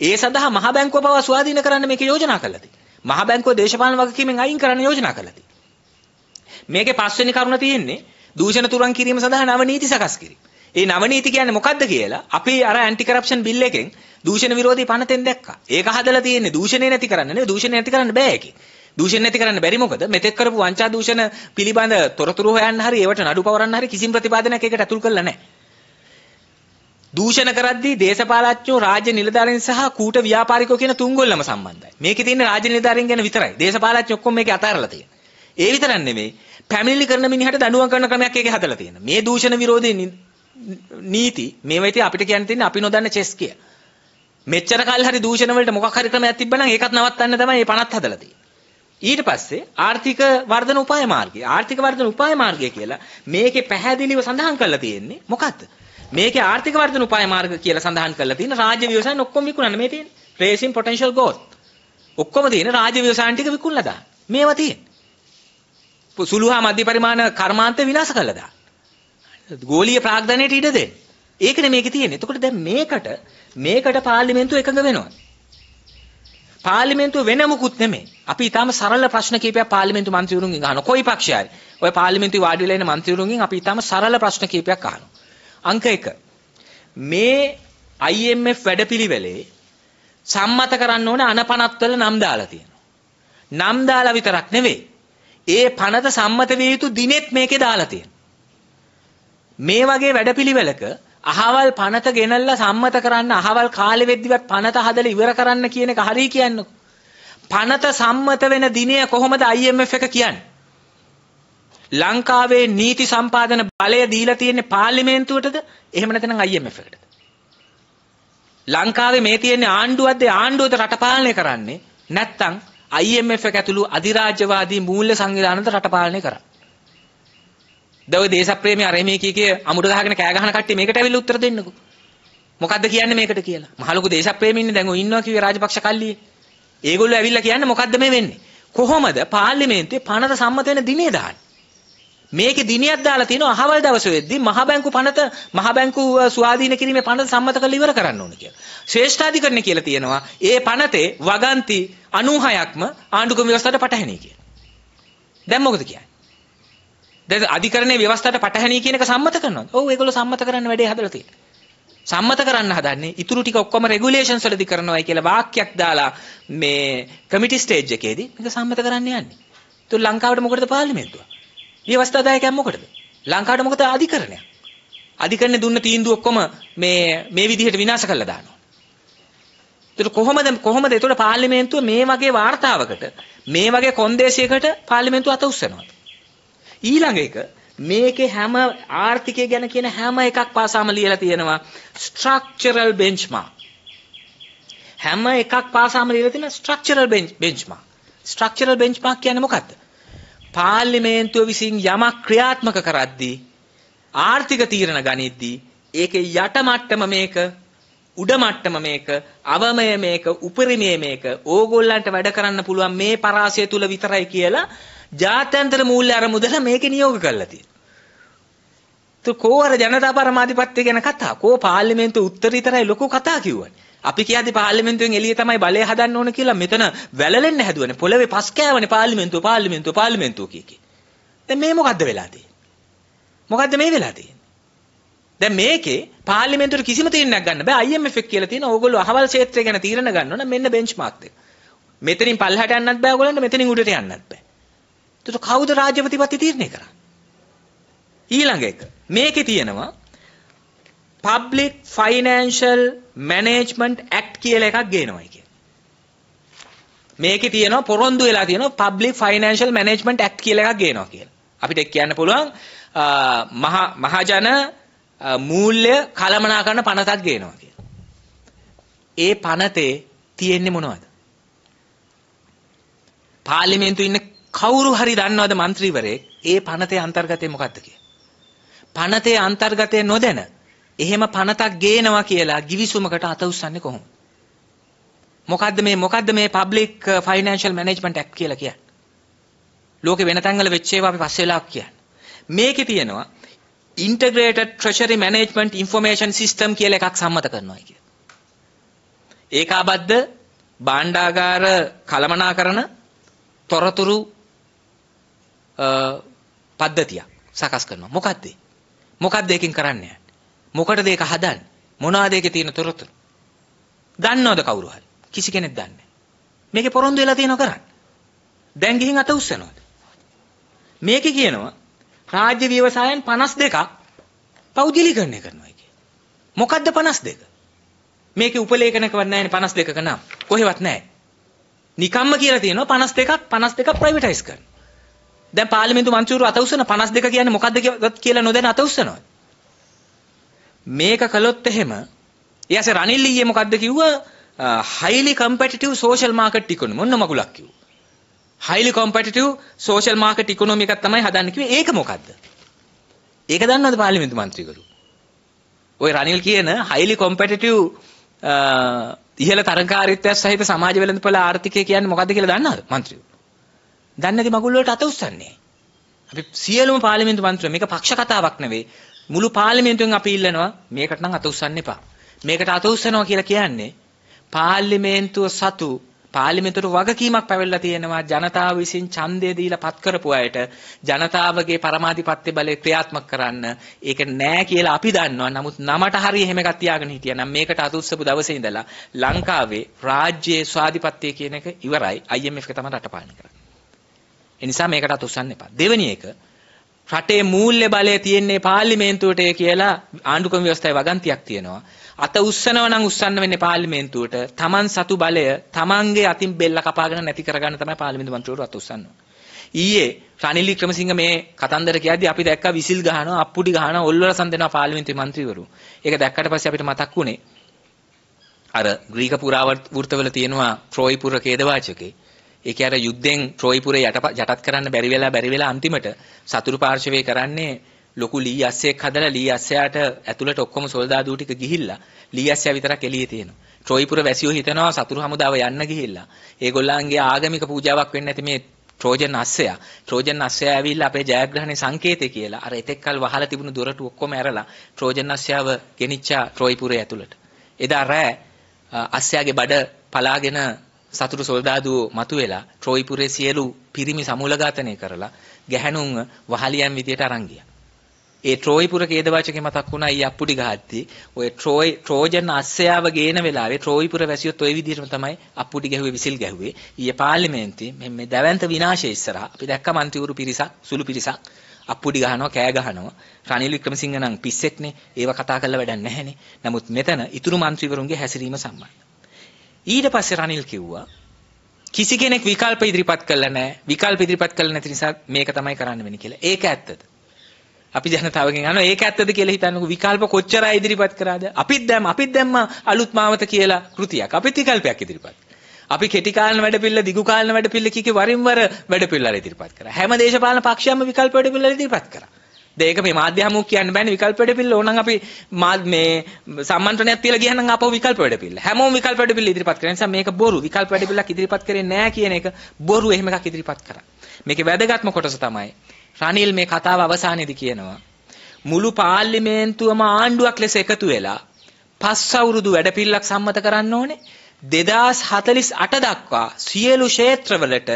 ඒ සඳහා මහ බැංකුව පවා ස්වාධීන කරන්න මේක යෝජනා කළා තියෙනවා. මහ බැංකුව දේශපාලන වගකීමෙන් අයින් කරන්න යෝජනා කළා තියෙනවා. මේකේ පස්වෙනි කරුණ තියෙන්නේ දූෂණ තුරන් කිරීම සඳහා නව නීති සකස් කිරීම. ඒ නව නීති කියන්නේ මොකද්ද කියලා අපි අර ඇන්ටි කරප්ෂන් බිල් එකෙන් දූෂණ විරෝධී පනතෙන් දැක්කා. ඒක හදලා තියෙන්නේ දූෂණේ නැති කරන්න නේ දූෂණේ නැති කරන්න බෑ ඒකේ. දූෂණ නැති කරන්න බැරි මොකද මෙතෙක් කරපු වංචා දූෂණ පිළිබඳ තොරතුරු හොයන්න හරි ඒවට නඩු පවරන්න හරි කිසිම ප්‍රතිපාදනයක් ඒකට අතුල් කරලා නැහැ. දූෂණ කරද්දී දේශපාලච්චෝ රාජ්‍ය නිලධාරීන් සහ කූට ව්‍යාපාරිකෝ කියන තුන්ගොල්ලම සම්බන්ධයි. මේකේ තියෙන රාජ්‍ය නිලධාරීන් ගැන විතරයි. දේශපාලච්චෝ ඔක්කොම මේකේ අතාරලා තියෙනවා. ඒ විතරක් නෙමෙයි. පැමිණිලි කරන මිනිහට දඬුවම් කරන ක්‍රමයක් ඒකේ හදලා තියෙනවා. මේ දූෂණ විරෝධී නීති මේවා ඉතින් අපිට කියන්න තියෙන්නේ අපි නොදන්න චෙස් කිය. මෙච්චර කාලේ හරි දූෂණ වලට මොකක් හරි ක්‍රමයක් තිබ්බනම් ඒකත් නවත්තන්න තමයි මේ පණත් හදලා තියෙන්නේ. ඊට පස්සේ ආර්ථික වර්ධන උපාය මාර්ගය. ආර්ථික වර්ධන උපාය මාර්ගය කියලා මේකේ පැහැදිලිව සඳහන් කරලා තියෙන්නේ මොකක්ද? මේකේ ආර්ථික වර්ධන උපාය මාර්ග කියලා සඳහන් කරලා තියෙන රාජ්‍ය ව්‍යවසායන් ඔක්කොම විකුණන්න මේ තියෙන. Raising potential growth. ඔක්කොම තියෙන රාජ්‍ය ව්‍යවසායන් ටික විකුණලා දාන්න. මේවා තියෙන. සුළුහා මධ්‍ය පරිමාණ කර්මාන්තේ විනාශ කරලා දාන්න. ගෝලීය ප්‍රාග්ධනයට ඉඩ දෙන්න. ඒකනේ මේකේ තියෙන්නේ. එතකොට දැන් මේකට මේකට පාර්ලිමේන්තුව එකඟ වෙනවා. පාර්ලිමේන්තුව වෙන මොකුත් නෙමෙයි. අපි ඊටාම සරල ප්‍රශ්න කිහිපයක් පාර්ලිමේන්තු මන්ත්‍රීවරුන්ගෙන් අහනවා. කොයි පක්ෂයයි? ඔය පාර්ලිමේන්තුවේ වාඩි වෙලා ඉන්න මන්ත්‍රීවරුන්ගෙන් අපි ඊටාම සරල ප්‍රශ්න කිහිපයක් අහනවා. අංක 1 මේ IMF වැඩපිළිවෙලේ සම්මත කරන්න ඕන අනපනත් වල නම් දාලා තියෙනවා. නම් දාලා විතරක් නෙවෙයි. ඒ පනත සම්මත විය යුතු දිනෙත් මේකේ දාලා තියෙනවා. මේ වගේ වැඩපිළිවෙලක අහවල් පනත ගෙනල්ලා සම්මත කරන්න අහවල් කාලෙ වෙද්දිවත් පනත හදලා ඉවර කරන්න කියන එක හරිය කියන්නකෝ. පනත සම්මත වෙන දිනය කොහොමද IMF එක කියන්නේ? ලංකාවේ නීති සම්පාදන බලය දීලා තියෙන්නේ පාර්ලිමේන්තුවටද එහෙම නැත්නම් IMF එකටද ලංකාවේ මේ තියෙන ආණ්ඩුවක්ද ආණ්ඩුවද රට පාලනය කරන්නේ නැත්නම් IMF එක ඇතුළු අධිරාජ්‍යවාදී මූල්‍ය සංවිධානද රට පාලනය කරන්නේ දව දේශප්‍රේමී අර මේ කී කී අමුඩ ගහගෙන කෑ ගහන කට්ටිය මේකට ඇවිල්ලා උත්තර දෙන්නකෝ මොකද්ද කියන්නේ මේකට කියලා මහලොකු දේශප්‍රේමීන්නේ දැන් ඔය ඉන්නවා කිව්වේ රාජපක්ෂ කල්ලියේ ඒගොල්ලෝ ඇවිල්ලා කියන්නේ මොකද්ද මේ වෙන්නේ කොහොමද පාර්ලිමේන්තුවේ පනත සම්මත වෙන දිනේ දාන්නේ මේකේ දිනියක් දාලා තියෙනවා අහවල් දවසේ වෙද්දී මහ බැංකු පනත මහ බැංකු ස්වාධීන කිරීමේ පනත සම්මත කරලා ඉවර කරන්න ඕන කියලා. ශ්‍රේෂ්ඨාධිකරණය කියලා තියෙනවා. ඒ පනතේ වගන්ති 96ක්ම ආණ්ඩුක්‍රම ව්‍යවස්ථාවට පටහැනි කියලා. දැන් මොකද කියන්නේ? දැන් අධිකරණයේ ව්‍යවස්ථාවට පටහැනි කියන එක සම්මත කරනවද? ඔව් ඒගොල්ලෝ සම්මත කරන්න වැඩේ හදලා තියෙනවා. සම්මත කරන්න හදන්නේ ඉතුරු ටික ඔක්කොම රෙගුලේෂන්ස් වලදී කරනවායි කියලා වාක්‍යයක් දාලා මේ කමිටි ස්ටේජ් එකේදී මේක සම්මත කරන්න යන්නේ. ඒත් ලංකාවට මොකටද පාර්ලිමේන්තුව? විවස්ථා දායකයන් මොකටද? ලංකාවට මොකද අධිකරණයක්? අධිකරණේ දුන්න තීන්දුව ඔක්කොම මේ මේ විදිහට විනාශ කරලා දානවා. ඒතර කොහොමද කොහොමද ඒතර පාර්ලිමේන්තුව මේ වගේ වார்த்தාවකට මේ වගේ කොන්දේසියකට පාර්ලිමේන්තුව අත උස්සනවා. ඊළඟ එක මේකේ හැම ආර්ථිකය ගැන කියන හැම එකක් පාසාම ලියලා තියෙනවා ස්ට්‍රක්චරල් බෙන්ච්මාර්ක්. හැම එකක් පාසාම ලියලා තියෙන ස්ට්‍රක්චරල් බෙන්ච්මාර්ක්. ස්ට්‍රක්චරල් බෙන්ච්මාර්ක් කියන්නේ මොකක්ද? පාර්ලිමේන්තුව විසින් යමක් ක්‍රියාත්මක කරද්දී ආර්ථික තීරණ ගනිද්දී ඒකේ යට මට්ටම මේක උඩ මට්ටම මේක අවමය මේක උපරිමය මේක ඕගොල්ලන්ට වැඩ කරන්න පුළුවන් මේ පරාසය තුල විතරයි කියලා ජාත්‍යන්තර මූල්‍ය අරමුදල මේකේ නියෝග කරලා තියෙනවා. તો කෝ අර ජනතා පරමාධිපත්‍ය ගැන කතා කෝ පාර්ලිමේන්තුව උත්තරීතරයි ලොකු කතා කිව්වනේ. අපි කියද්දි පාර්ලිමේන්තුවෙන් එළිය තමයි බලය හදන්න ඕන කියලා මෙතන වැළලෙන්න හැදුවනේ පොළවේ පස් කෑවනේ පාර්ලිමේන්තුව පාර්ලිමේන්තුව පාර්ලිමේන්තුව කිය කි. දැන් මේ මොකද්ද වෙලා තියෙන්නේ? මොකද්ද මේ වෙලා තියෙන්නේ? දැන් මේකේ පාර්ලිමේන්තුවට කිසිම තීරණයක් ගන්න බෑ IMF එක කියලා තියෙන ඕගොල්ලෝ අහවල් ක්ෂේත්‍රය ගැන තීරණ ගන්න ඕන මෙන්න බෙන්ච්මාර්ක් එක. මෙතනින් පල්ලහට යන්නත් බෑ ඕගොල්ලන්ට මෙතනින් උඩට යන්නත් බෑ. එතකොට කවුද රාජ්‍යපතිපති තීරණය කරන්නේ? ඊළඟ එක මේකේ තියෙනවා පබ්ලික් ෆයිනෑන්ෂල් මැනේජ්මන්ට් ඇක්ට් කියලා එකක් ගේනවායි කිය. මේකේ තියෙනවා පොරොන්දු වෙලා තියෙනවා පබ්ලික් ෆයිනෑන්ෂල් මැනේජ්මන්ට් ඇක්ට් කියලා එකක් ගේනවා කියලා. අපිට කියන්න පුළුවන් මහා මහජන මූල්‍ය කළමනාකරන පනතක් ගේනවා කියලා. ඒ පනතේ තියෙන්නේ මොනවද? පාර්ලිමේන්තුවේ ඉන්න කවුරු හරි දන්නවද മന്ത്രിවරයෙක් ඒ පනතේ අන්තර්ගතය මොකක්ද කියලා? පනතේ අන්තර්ගතය නොදැන එහෙම පනතක් ගේනවා කියලා givisුමකට අත උස්සන්නේ කොහොමද? මොකද්ද මේ මොකද්ද මේ public financial management act කියලා කියන්නේ? ලෝකේ වෙන තැන්වල වෙච්ච ඒවා අපි පස්සේ වෙලාවක කියන්නේ. මේකේ තියෙනවා integrated treasury management information system කියලා එකක් සම්මත කරනවා කියන්නේ. ඒක ආබද්ද භාණ්ඩාගාර කළමනාකරන තොරතුරු පද්ධතියක් සකස් කරනවා. මොකද්ද? මොකද්ද ඒකෙන් කරන්නේ? මොකටද ඒක හදන්නේ? මොනවාද ඒකේ තියෙන තොරතුරු? දන්නවද කවුරු හරි? කිසි කෙනෙක් දන්නේ නැහැ. මේකේ පොරොන්දු වෙලා තියෙනව කරන්නේ. දැන් ගිහින් අත උස්සනවාද? මේකේ කියනවා රාජ්‍ය ව්‍යවසායන් 52ක් පෞද්ගලිකරණය කරනවා කියන්නේ. මොකද්ද 52? මේකේ උපලේඛනකවත් නැහැ නේ 52ක නම්. කොහෙවත් නැහැ. නිකම්ම කියලා තියෙනවා 52ක් 52ක් ප්‍රයිවටයිස් කරනවා. දැන් පාර්ලිමේන්තු මන්ත්‍රීවරු අත උස්සන 52 කියන්නේ මොකද්ද කියලා නොදැන අත උස්සනවා. මේක කළොත් එහෙම ඊයසේ රනිල් ඊයේ මොකද්ද කිව්වා highly competitive social market economy මොන මගුලක් කිව්වා highly competitive social market economy එකක් තමයි හදන්න කිව්වේ ඒක මොකද්ද ඒක දන්නවද පාර්ලිමේන්තු මන්ත්‍රීවරු ඔය රනිල් කියන highly competitive ඉහළ තරඟකාරීත්වය සහිත සමාජ වෙළඳපොළ ආර්ථිකය කියන්නේ මොකද්ද කියලා දන්නවද මන්ත්‍රීවරු දන්නේ නැති මගුල් වලට අත උස්සන්නේ අපි සියලුම පාර්ලිමේන්තු මන්ත්‍රීවරු මේක පක්ෂ කතාවක් නෙවෙයි මුළු පාර්ලිමේන්තුවෙන් අපි ඉල්ලනවා මේකට නම් අත උස්සන්න එපා. මේකට අත උස්සනවා කියලා කියන්නේ පාර්ලිමේන්තුව සතු පාර්ලිමේන්තුවට වගකීමක් පැවැල්ලා තියෙනවා ජනතාව විසින් ඡන්දය දීලා පත් කරපු අයට ජනතාවගේ පරමාධිපත්‍ය බලය ක්‍රියාත්මක කරන්න ඒක නෑ කියලා අපි දන්නවා නමුත් නමට හරිය එහෙම එකක් තියාගෙන හිටියා නම් මේකට අත උස්සපු දවසේ ඉඳලා ලංකාවේ රාජ්‍යයේ ස්වාධිපත්‍ය කියන එක ඉවරයි IMF එක තමයි රටපාලනය කරන්නේ ඒ නිසා මේකට අත උස්සන්න එපා දෙවෙනි එක රටේ මූල්‍ය බලය තියෙන්නේ පාර්ලිමේන්තුවට කියලා ආණ්ඩුක්‍රම ව්‍යවස්ථාවේ වගන්තියක් තියෙනවා. අත උස්සනව නම් උස්සන්න වෙන්නේ පාර්ලිමේන්තුවට. Taman සතු බලය Tamanගේ අතින් බෙල්ල කපාගෙන නැති කරගන්න තමයි පාර්ලිමේන්තු මන්ත්‍රීවරු අත උස්සන්නේ. ඊයේ රනිල් වික්‍රමසිංහ මේ කතන්දර කියද්දී අපි දැක්කා විසිල් ගහනවා, අප්පුඩි ගහනවා, ඔල්වලසන් දෙනවා පාර්ලිමේන්තු මන්ත්‍රීවරු. ඒක දැක්කට පස්සේ අපිට මතක් වුණේ අර ග්‍රීක පුරාවෘත්තවල තියෙනවා ට්‍රෝයි පුර ඛේදවාචකේ. ඒක අර යුද්ධෙන් ට්‍රෝයිපුරේ යටපත් කරන්න බැරි වෙලා බැරි වෙලා අන්තිමට සතුරු පාර්ශවයේ කරන්නේ ලොකු ලී අස්සෙක් හදලා ලී අස්සයාට ඇතුළට ඔක්කොම සොල්දාදූ ටික ගිහිල්ලා ලී අස්සයා විතරක් එළියේ තියෙනවා. ට්‍රෝයිපුර වැසියෝ හිතනවා සතුරු හමුදාව යන්න ගිහිල්ලා. ඒගොල්ලන්ගේ ආගමික පූජාවක් වෙන්න ඇති මේ ට්‍රෝජන් අස්සයා. ට්‍රෝජන් අස්සයා ඇවිල්ලා අපේ ජයග්‍රහණේ සංකේතය කියලා අර එතෙක්කල් වහලා තිබුණු දොරටු ඔක්කොම ඇරලා ට්‍රෝජන් අස්සයාව ගෙනිච්චා ට්‍රෝයිපුරේ ඇතුළට. එදා රෑ අස්සයාගේ බඩ පලාගෙන සතුරු සොල්දාදුවෝ මතුවෙලා ට්‍රෝයිපුරේ සියලු පිරිමි සමූල ඝාතනය කරලා ගැහැණුන්ව වහලියන් විදියට අරන් ගියා. ඒ ට්‍රෝයිපුර ඛේදවාචකේ මතක් වුණා ඊ අප්පුඩි ගහද්දී ඔය ට්‍රෝයි ට්‍රෝජන් අස්සයාව ගේන වෙලාවේ ට්‍රෝයිපුර වැසියොත් ওই විදිහටම තමයි අප්පුඩි ගැහුවේ විසිල් ගැහුවේ. ඊයේ පාර්ලිමේන්තුවේ මේ මේ දැවැන්ත විනාශය ඉස්සරහා අපි දැක්ක මන්තිවරු පිරිසක් සුළු පිරිසක් අප්පුඩි ගහනවා කෑ ගහනවා රනිල් වික්‍රමසිංහ නම් පිස්සෙක්නේ ඒව කතා කරලා වැඩක් නැහැනේ. නමුත් මෙතන ඉතුරු മന്ത്രിවරුන්ගේ හැසිරීම සම්බන්ධ ඊට පස්සේ රනිල් කිව්වා කිසි කෙනෙක් විකල්ප ඉදිරිපත් කළා නැහැ. විකල්ප ඉදිරිපත් කළා නැති නිසා මේක තමයි කරන්න වෙන්නේ කියලා. ඒක ඇත්තද? අපි ජනතාවගෙන් අහනවා ඒක ඇත්තද කියලා හිතන්නකො විකල්ප කොච්චර ඉදිරිපත් කරාද? අපිත් දැම්ම අපිත් දැම්ම අලුත් මාවත කියලා කෘතියක්. අපිත් විකල්පයක් ඉදිරිපත් අපි කෙටි කාලන වැඩපිළිවෙල දිගු කාලන වැඩපිළිවෙල කීකේ වරින් වර වැඩපිළිවෙල ඉදිරිපත් කරා. හැම දේශපාලන පක්ෂයක්ම විකල්ප වැඩපිළිවෙල ඉදිරිපත් කරා. ඒක මේ මාධ්‍ය හමුව කියන්න බෑනේ විකල්ප වැඩපිළිවෙල ඕනනම් අපි මේ සම්මන්ත්‍රණයක් තියලා ගියනම් ආපහු විකල්ප වැඩපිළිවෙල හැමෝම විකල්ප වැඩපිළිවෙල ඉදිරිපත් කරන නිසා මේක බොරු විකල්ප වැඩපිළිවෙලක් ඉදිරිපත් කරේ නෑ කියන එක බොරු එහෙම එකක් ඉදිරිපත් කරා මේකේ වැදගත්ම කොටස තමයි රනිල් මේ කතාව අවසානයේදී කියනවා මුළු පාර්ලිමේන්තුවම ආණ්ඩුවක් ලෙස එකතු වෙලා පස් අවුරුදු වැඩපිළිවෙලක් සම්මත කරන්න ඕනේ 2048 දක්වා සියලු ක්ෂේත්‍රවලට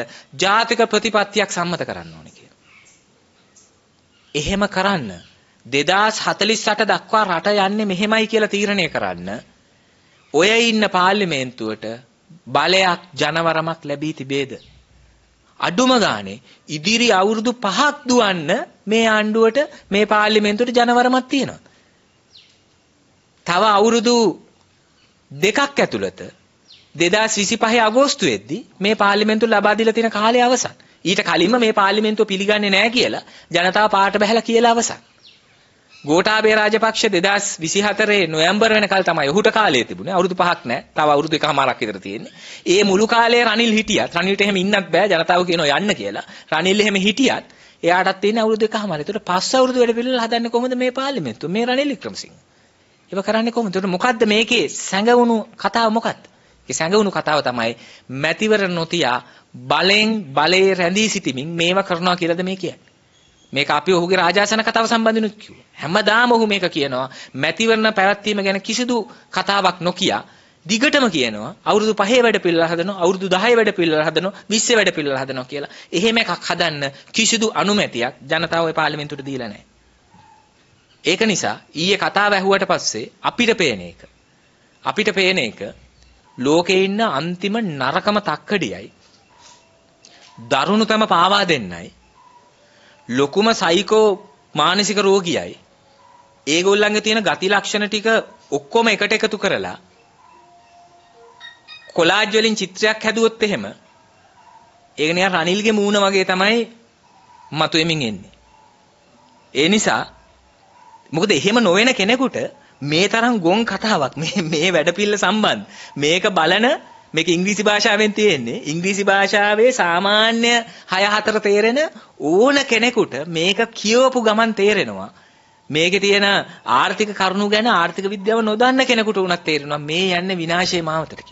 ජාතික ප්‍රතිපත්තියක් සම්මත කරන්න ඕනේ එහෙම කරන්න 2048 දක්වා රට යන්නේ මෙහෙමයි කියලා තීරණය කරන්න ඔය ඉන්න පාර්ලිමේන්තුවට බලයක් ජනවරමක් ලැබී තිබේද අඩුම ගානේ ඉදිරි අවුරුදු පහක් දුවන්න මේ ආණ්ඩුවට මේ පාර්ලිමේන්තුවට ජනවරමක් තියෙනවා තව අවුරුදු දෙකක් ඇතුළත 2025 අගෝස්තුවේදී මේ පාර්ලිමේන්තුව ලබා දීලා තියෙන කාලය අවසන් ඊට කලින්ම මේ පාර්ලිමේන්තුව පිළිගන්නේ නැහැ කියලා ජනතාව පාට බහැලා කියලා අවසන්. ගෝඨාභය රාජපක්ෂ 2024 නොවැම්බර් වෙනකල් තමයි ඔහුට කාලය තිබුණේ. අවුරුදු පහක් නැහැ. තව අවුරුදු එකමාරක් විතර තියෙන්නේ. ඒ මුළු කාලේ රනිල් හිටියත් රනිල්ට එහෙම ඉන්නත් බෑ ජනතාව කියනවා යන්න කියලා. රනිල් එහෙම හිටියත් එයාටත් තියෙන අවුරුදු එකමාරක්. ඒතකොට පස් අවුරුදු වැඩ පිළිවෙල හදන්නේ කොහොමද මේ පාර්ලිමේන්තුව? මේ රනිල් වික්‍රමසිංහ. ඒව කරන්නේ කොහොමද? ඒතකොට මොකද්ද මේකේ සැඟවුණු කතාව මොකක්ද? ඒ සැඟවුණු කතාව තමයි මැතිවර නොතියා බලෙන් බලේ රැඳී සිටමින් මේවා කරනවා කියලාද මේ කියන්නේ. මේක අපි ඔහුගේ රාජාසන කතාව සම්බන්ධිනුත් කිව්වා. හැමදාම ඔහු මේක කියනවා. මැතිවරණ පැවැත්වීම ගැන කිසිදු කතාවක් නොකිය දිගටම කියනවා අවුරුදු 5 වැඩ පිළිවෙල හදනවා අවුරුදු 10 වැඩ පිළිවෙල හදනවා 20 වැඩ පිළිවෙල හදනවා කියලා. එහෙම එකක් හදන්න කිසිදු අනුමැතියක් ජනතාව ඒ පාර්ලිමේන්තුවට දීලා නැහැ. ඒක නිසා ඊයේ කතාව ඇහුවට පස්සේ අපිට පේන එක අපිට පේන එක ලෝකේ ඉන්න අන්තිම නරකම තක්කඩියයි දරුණුතම පාවා දෙන්නයි ලොකුම සයිකෝ මානසික රෝගියයි ඒගොල්ලන්ගේ තියෙන ගති ලක්ෂණ ටික ඔක්කොම එකට එකතු කරලා කොලාජ් වලින් චිත්‍රයක් හැදුවොත් එහෙම ඒක නිකන් රනිල්ගේ මූණ වගේ තමයි මතුවෙමින් එන්නේ. ඒ නිසා මොකද එහෙම නොවන කෙනෙකුට මේ තරම් ගොන් කතාවක් මේ මේ වැඩපිල්ල සම්බන්ධ මේක බලන මේක ඉංග්‍රීසි භාෂාවෙන් තියෙන්නේ. ඉංග්‍රීසි භාෂාවේ සාමාන්‍ය 6 4 තේරෙන ඕන කෙනෙකුට මේක කියවපු ගමන් තේරෙනවා. මේකේ තියෙන ආර්ථික කරුණු ගැන ආර්ථික විද්‍යාව නොදන්න කෙනෙකුට උනත් තේරෙනවා මේ යන්නේ විනාශයේ මාවතට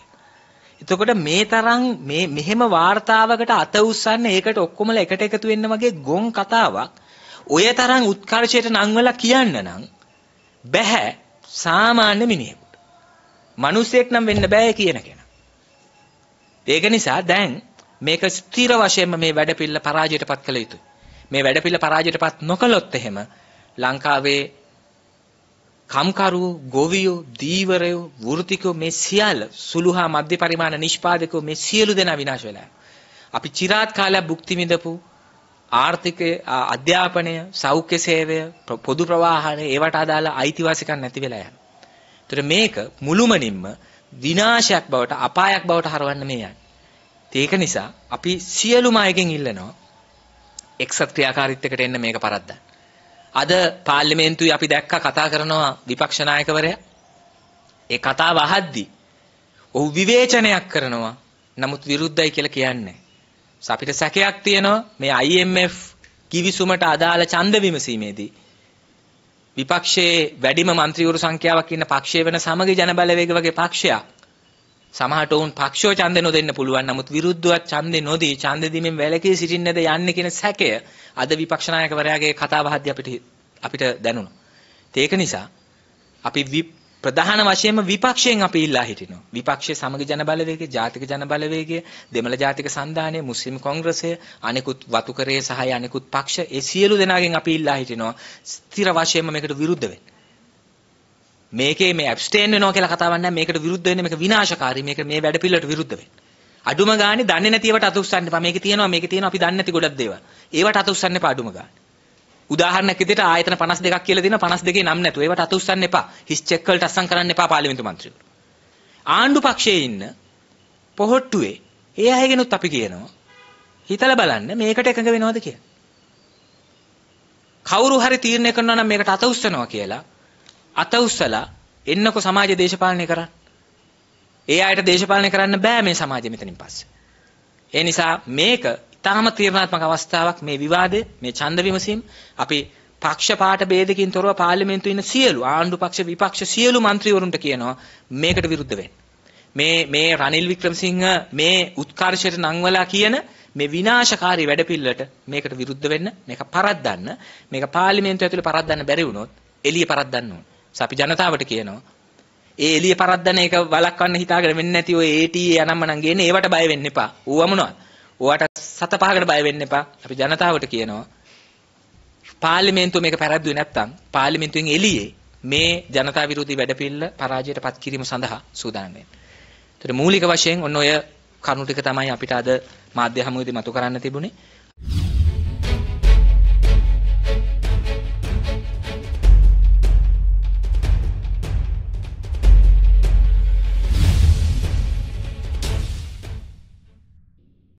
එතකොට මේ තරම් මේ මෙහෙම වார்த்தාවකට අත උස්සන්න ඒකට ඔක්කොමලා එකට එකතු වෙන්න වගේ ගොන් කතාවක් ඔය තරම් උත්කර්ෂයට නම් වෙලා කියන්න නම් බෑ සාමාන්‍ය මිනිහෙකුට. මිනිසෙක් නම් වෙන්න බෑ කියන කෙනා. ඒක නිසා දැන් මේක ස්ථිර වශයෙන්ම මේ වැඩපිළිල පරාජයටපත් කළ යුතුයි. මේ වැඩපිළිල පරාජයටපත් නොකළොත් එහෙම ලංකාවේ කම්කරු, ගොවියෝ, දීවරයෝ, වෘත්තිකෝ මේ සියල්ල සුළුහා මධ්‍ය පරිමාණ නිෂ්පාදකෝ මේ සියලු දෙනා විනාශ වෙලා අපි চিරාත් කාලයක් භුක්ති විඳපු ආර්ථික අධ්‍යාපනය, සෞඛ්‍ය සේවය, පොදු ප්‍රවාහන ඒවට අදාළ අයිතිවාසිකම් නැති වෙලා යනවා. ඒතර මේක මුළුමනින්ම විනාශයක් බවට අපායක් බවට හරවන්න මේ යන්නේ. ඒක නිසා අපි සියලුම අයගෙන් ඉල්ලනවා එක්සත් ක්‍රියාකාරීත්වයකට එන්න මේක පරද්දන්න. අද පාර්ලිමේන්තුවේ අපි දැක්කා කතා කරනවා විපක්ෂ නායකවරයා. ඒ කතාව අහද්දී ඔහු විවේචනයක් කරනවා. නමුත් විරුද්ධයි කියලා කියන්නේ. අපිට සැකයක් තියෙනවා මේ IMF කිවිසුමට අදාළ ඡන්ද විමසීමේදී විපක්ෂයේ වැඩිම മന്ത്രിවරු සංඛ්‍යාවක් ඉන්න පක්ෂය වෙන සමගි ජන බලවේග වගේ පක්ෂයක්. සමහරට වුන් පක්ෂෝ ඡන්ද නොදෙන්න පුළුවන්. නමුත් විරුද්ධවත් ඡන්ද නොදී ඡන්ද දීමෙන් වැළකී සිටින්නද යන්නේ කියන සැකය අද විපක්ෂ නායකවරයාගේ කතාව හද්දී අපිට අපිට දැනුණා. ඒක නිසා අපි ප්‍රධාන වශයෙන්ම විපක්ෂයෙන් අපි ඉල්ලා හිටිනවා. විපක්ෂයේ සමග ජන බලවේගය, ජාතික ජන බලවේගය, දෙමළ ජාතික සන්ධානය, මුස්ලිම් කොංග්‍රසය, අනෙකුත් වතුකරයේ සහ අනෙකුත් පක්ෂ ඒ සියලු දෙනාගෙන් අපි ඉල්ලා හිටිනවා ස්ථිර වශයෙන්ම මේකට විරුද්ධ වෙන්න. මේකේ මේ ඇබ්ස්ටේන් වෙනවා කියලා කතාවක් නැහැ. මේකට විරුද්ධ වෙන්නේ මේක විනාශකාරී. මේක මේ වැඩ පිළිවෙලට විරුද්ධ වෙන්නේ. අඩුම ගානේ දන්නේ නැති ඒවට අත උස්සන්න එපා. මේකේ තියෙනවා මේකේ තියෙනවා අපි දන්නේ නැති ගොඩක් දේවල්. ඒවට අත උස්සන්න එපා අඩුම ගානේ. උදාහරණයක් විදිහට ආයතන 52ක් කියලා දෙනවා 52ේ නම් නැතුව. ඒවට අත උස්සන්න එපා. හිස් චෙක් වලට අස්සම් කරන්න එපා පාර්ලිමේන්තු මන්ත්‍රීවරු. ආණ්ඩු පක්ෂයේ ඉන්න පොහොට්ටුවේ ඒ අයගෙනුත් අපි කියනවා හිතලා බලන්න මේකට එකඟ වෙනවද කියලා. කවුරු හරි තීරණය කරනවා නම් මේකට අත උස්සනවා කියලා අත උස්සලා එන්නකො සමාජ දේශපාලනය කරන්න. ඒ අයට දේශපාලනය කරන්න බෑ මේ සමාජය මෙතනින් පස්සේ. ඒ නිසා මේක ඉතාම තීරණාත්මක අවස්ථාවක් මේ විවාදය මේ ඡන්ද විමසීම අපි පක්ෂපාත ભેදකින් තොරව පාර්ලිමේන්තුවේ ඉන්න සියලු ආණ්ඩු පක්ෂ විපක්ෂ සියලු മന്ത്രിවරුන්ට කියනවා මේකට විරුද්ධ වෙන්න. මේ මේ රනිල් වික්‍රමසිංහ මේ උත්කර්ෂයට නංවලා කියන මේ විනාශකාරී වැඩපිළිවෙලට මේකට විරුද්ධ වෙන්න මේක පරද්දන්න මේක පාර්ලිමේන්තුව ඇතුලේ පරද්දන්න බැරි වුණොත් එළිය පරද්දන්න ඕන. අපි ජනතාවට කියනවා ඒ එළිය පරද්දන එක වළක්වන්න හිතාගෙන වෙන්නේ නැති ඔය ATA යනම්ම නම් ගේන්නේ ඒවට බය වෙන්න එපා. ඌව මොනවද? ඔයාට සත පහකට බය වෙන්න එපා. අපි ජනතාවට කියනවා පාර්ලිමේන්තුව මේක පැරද්දුවේ නැත්තම් පාර්ලිමේන්තුවෙන් එළියේ මේ ජනතා විරෝධී වැඩපිළිවෙල පරාජයට පත් කිරීම සඳහා සූදානම් වෙන්නේ. ඒතර මූලික වශයෙන් ඔන්න ඔය කරුණු ටික තමයි අපිට අද මාධ්‍ය හමුවේදී මතු කරන්න තිබුණේ.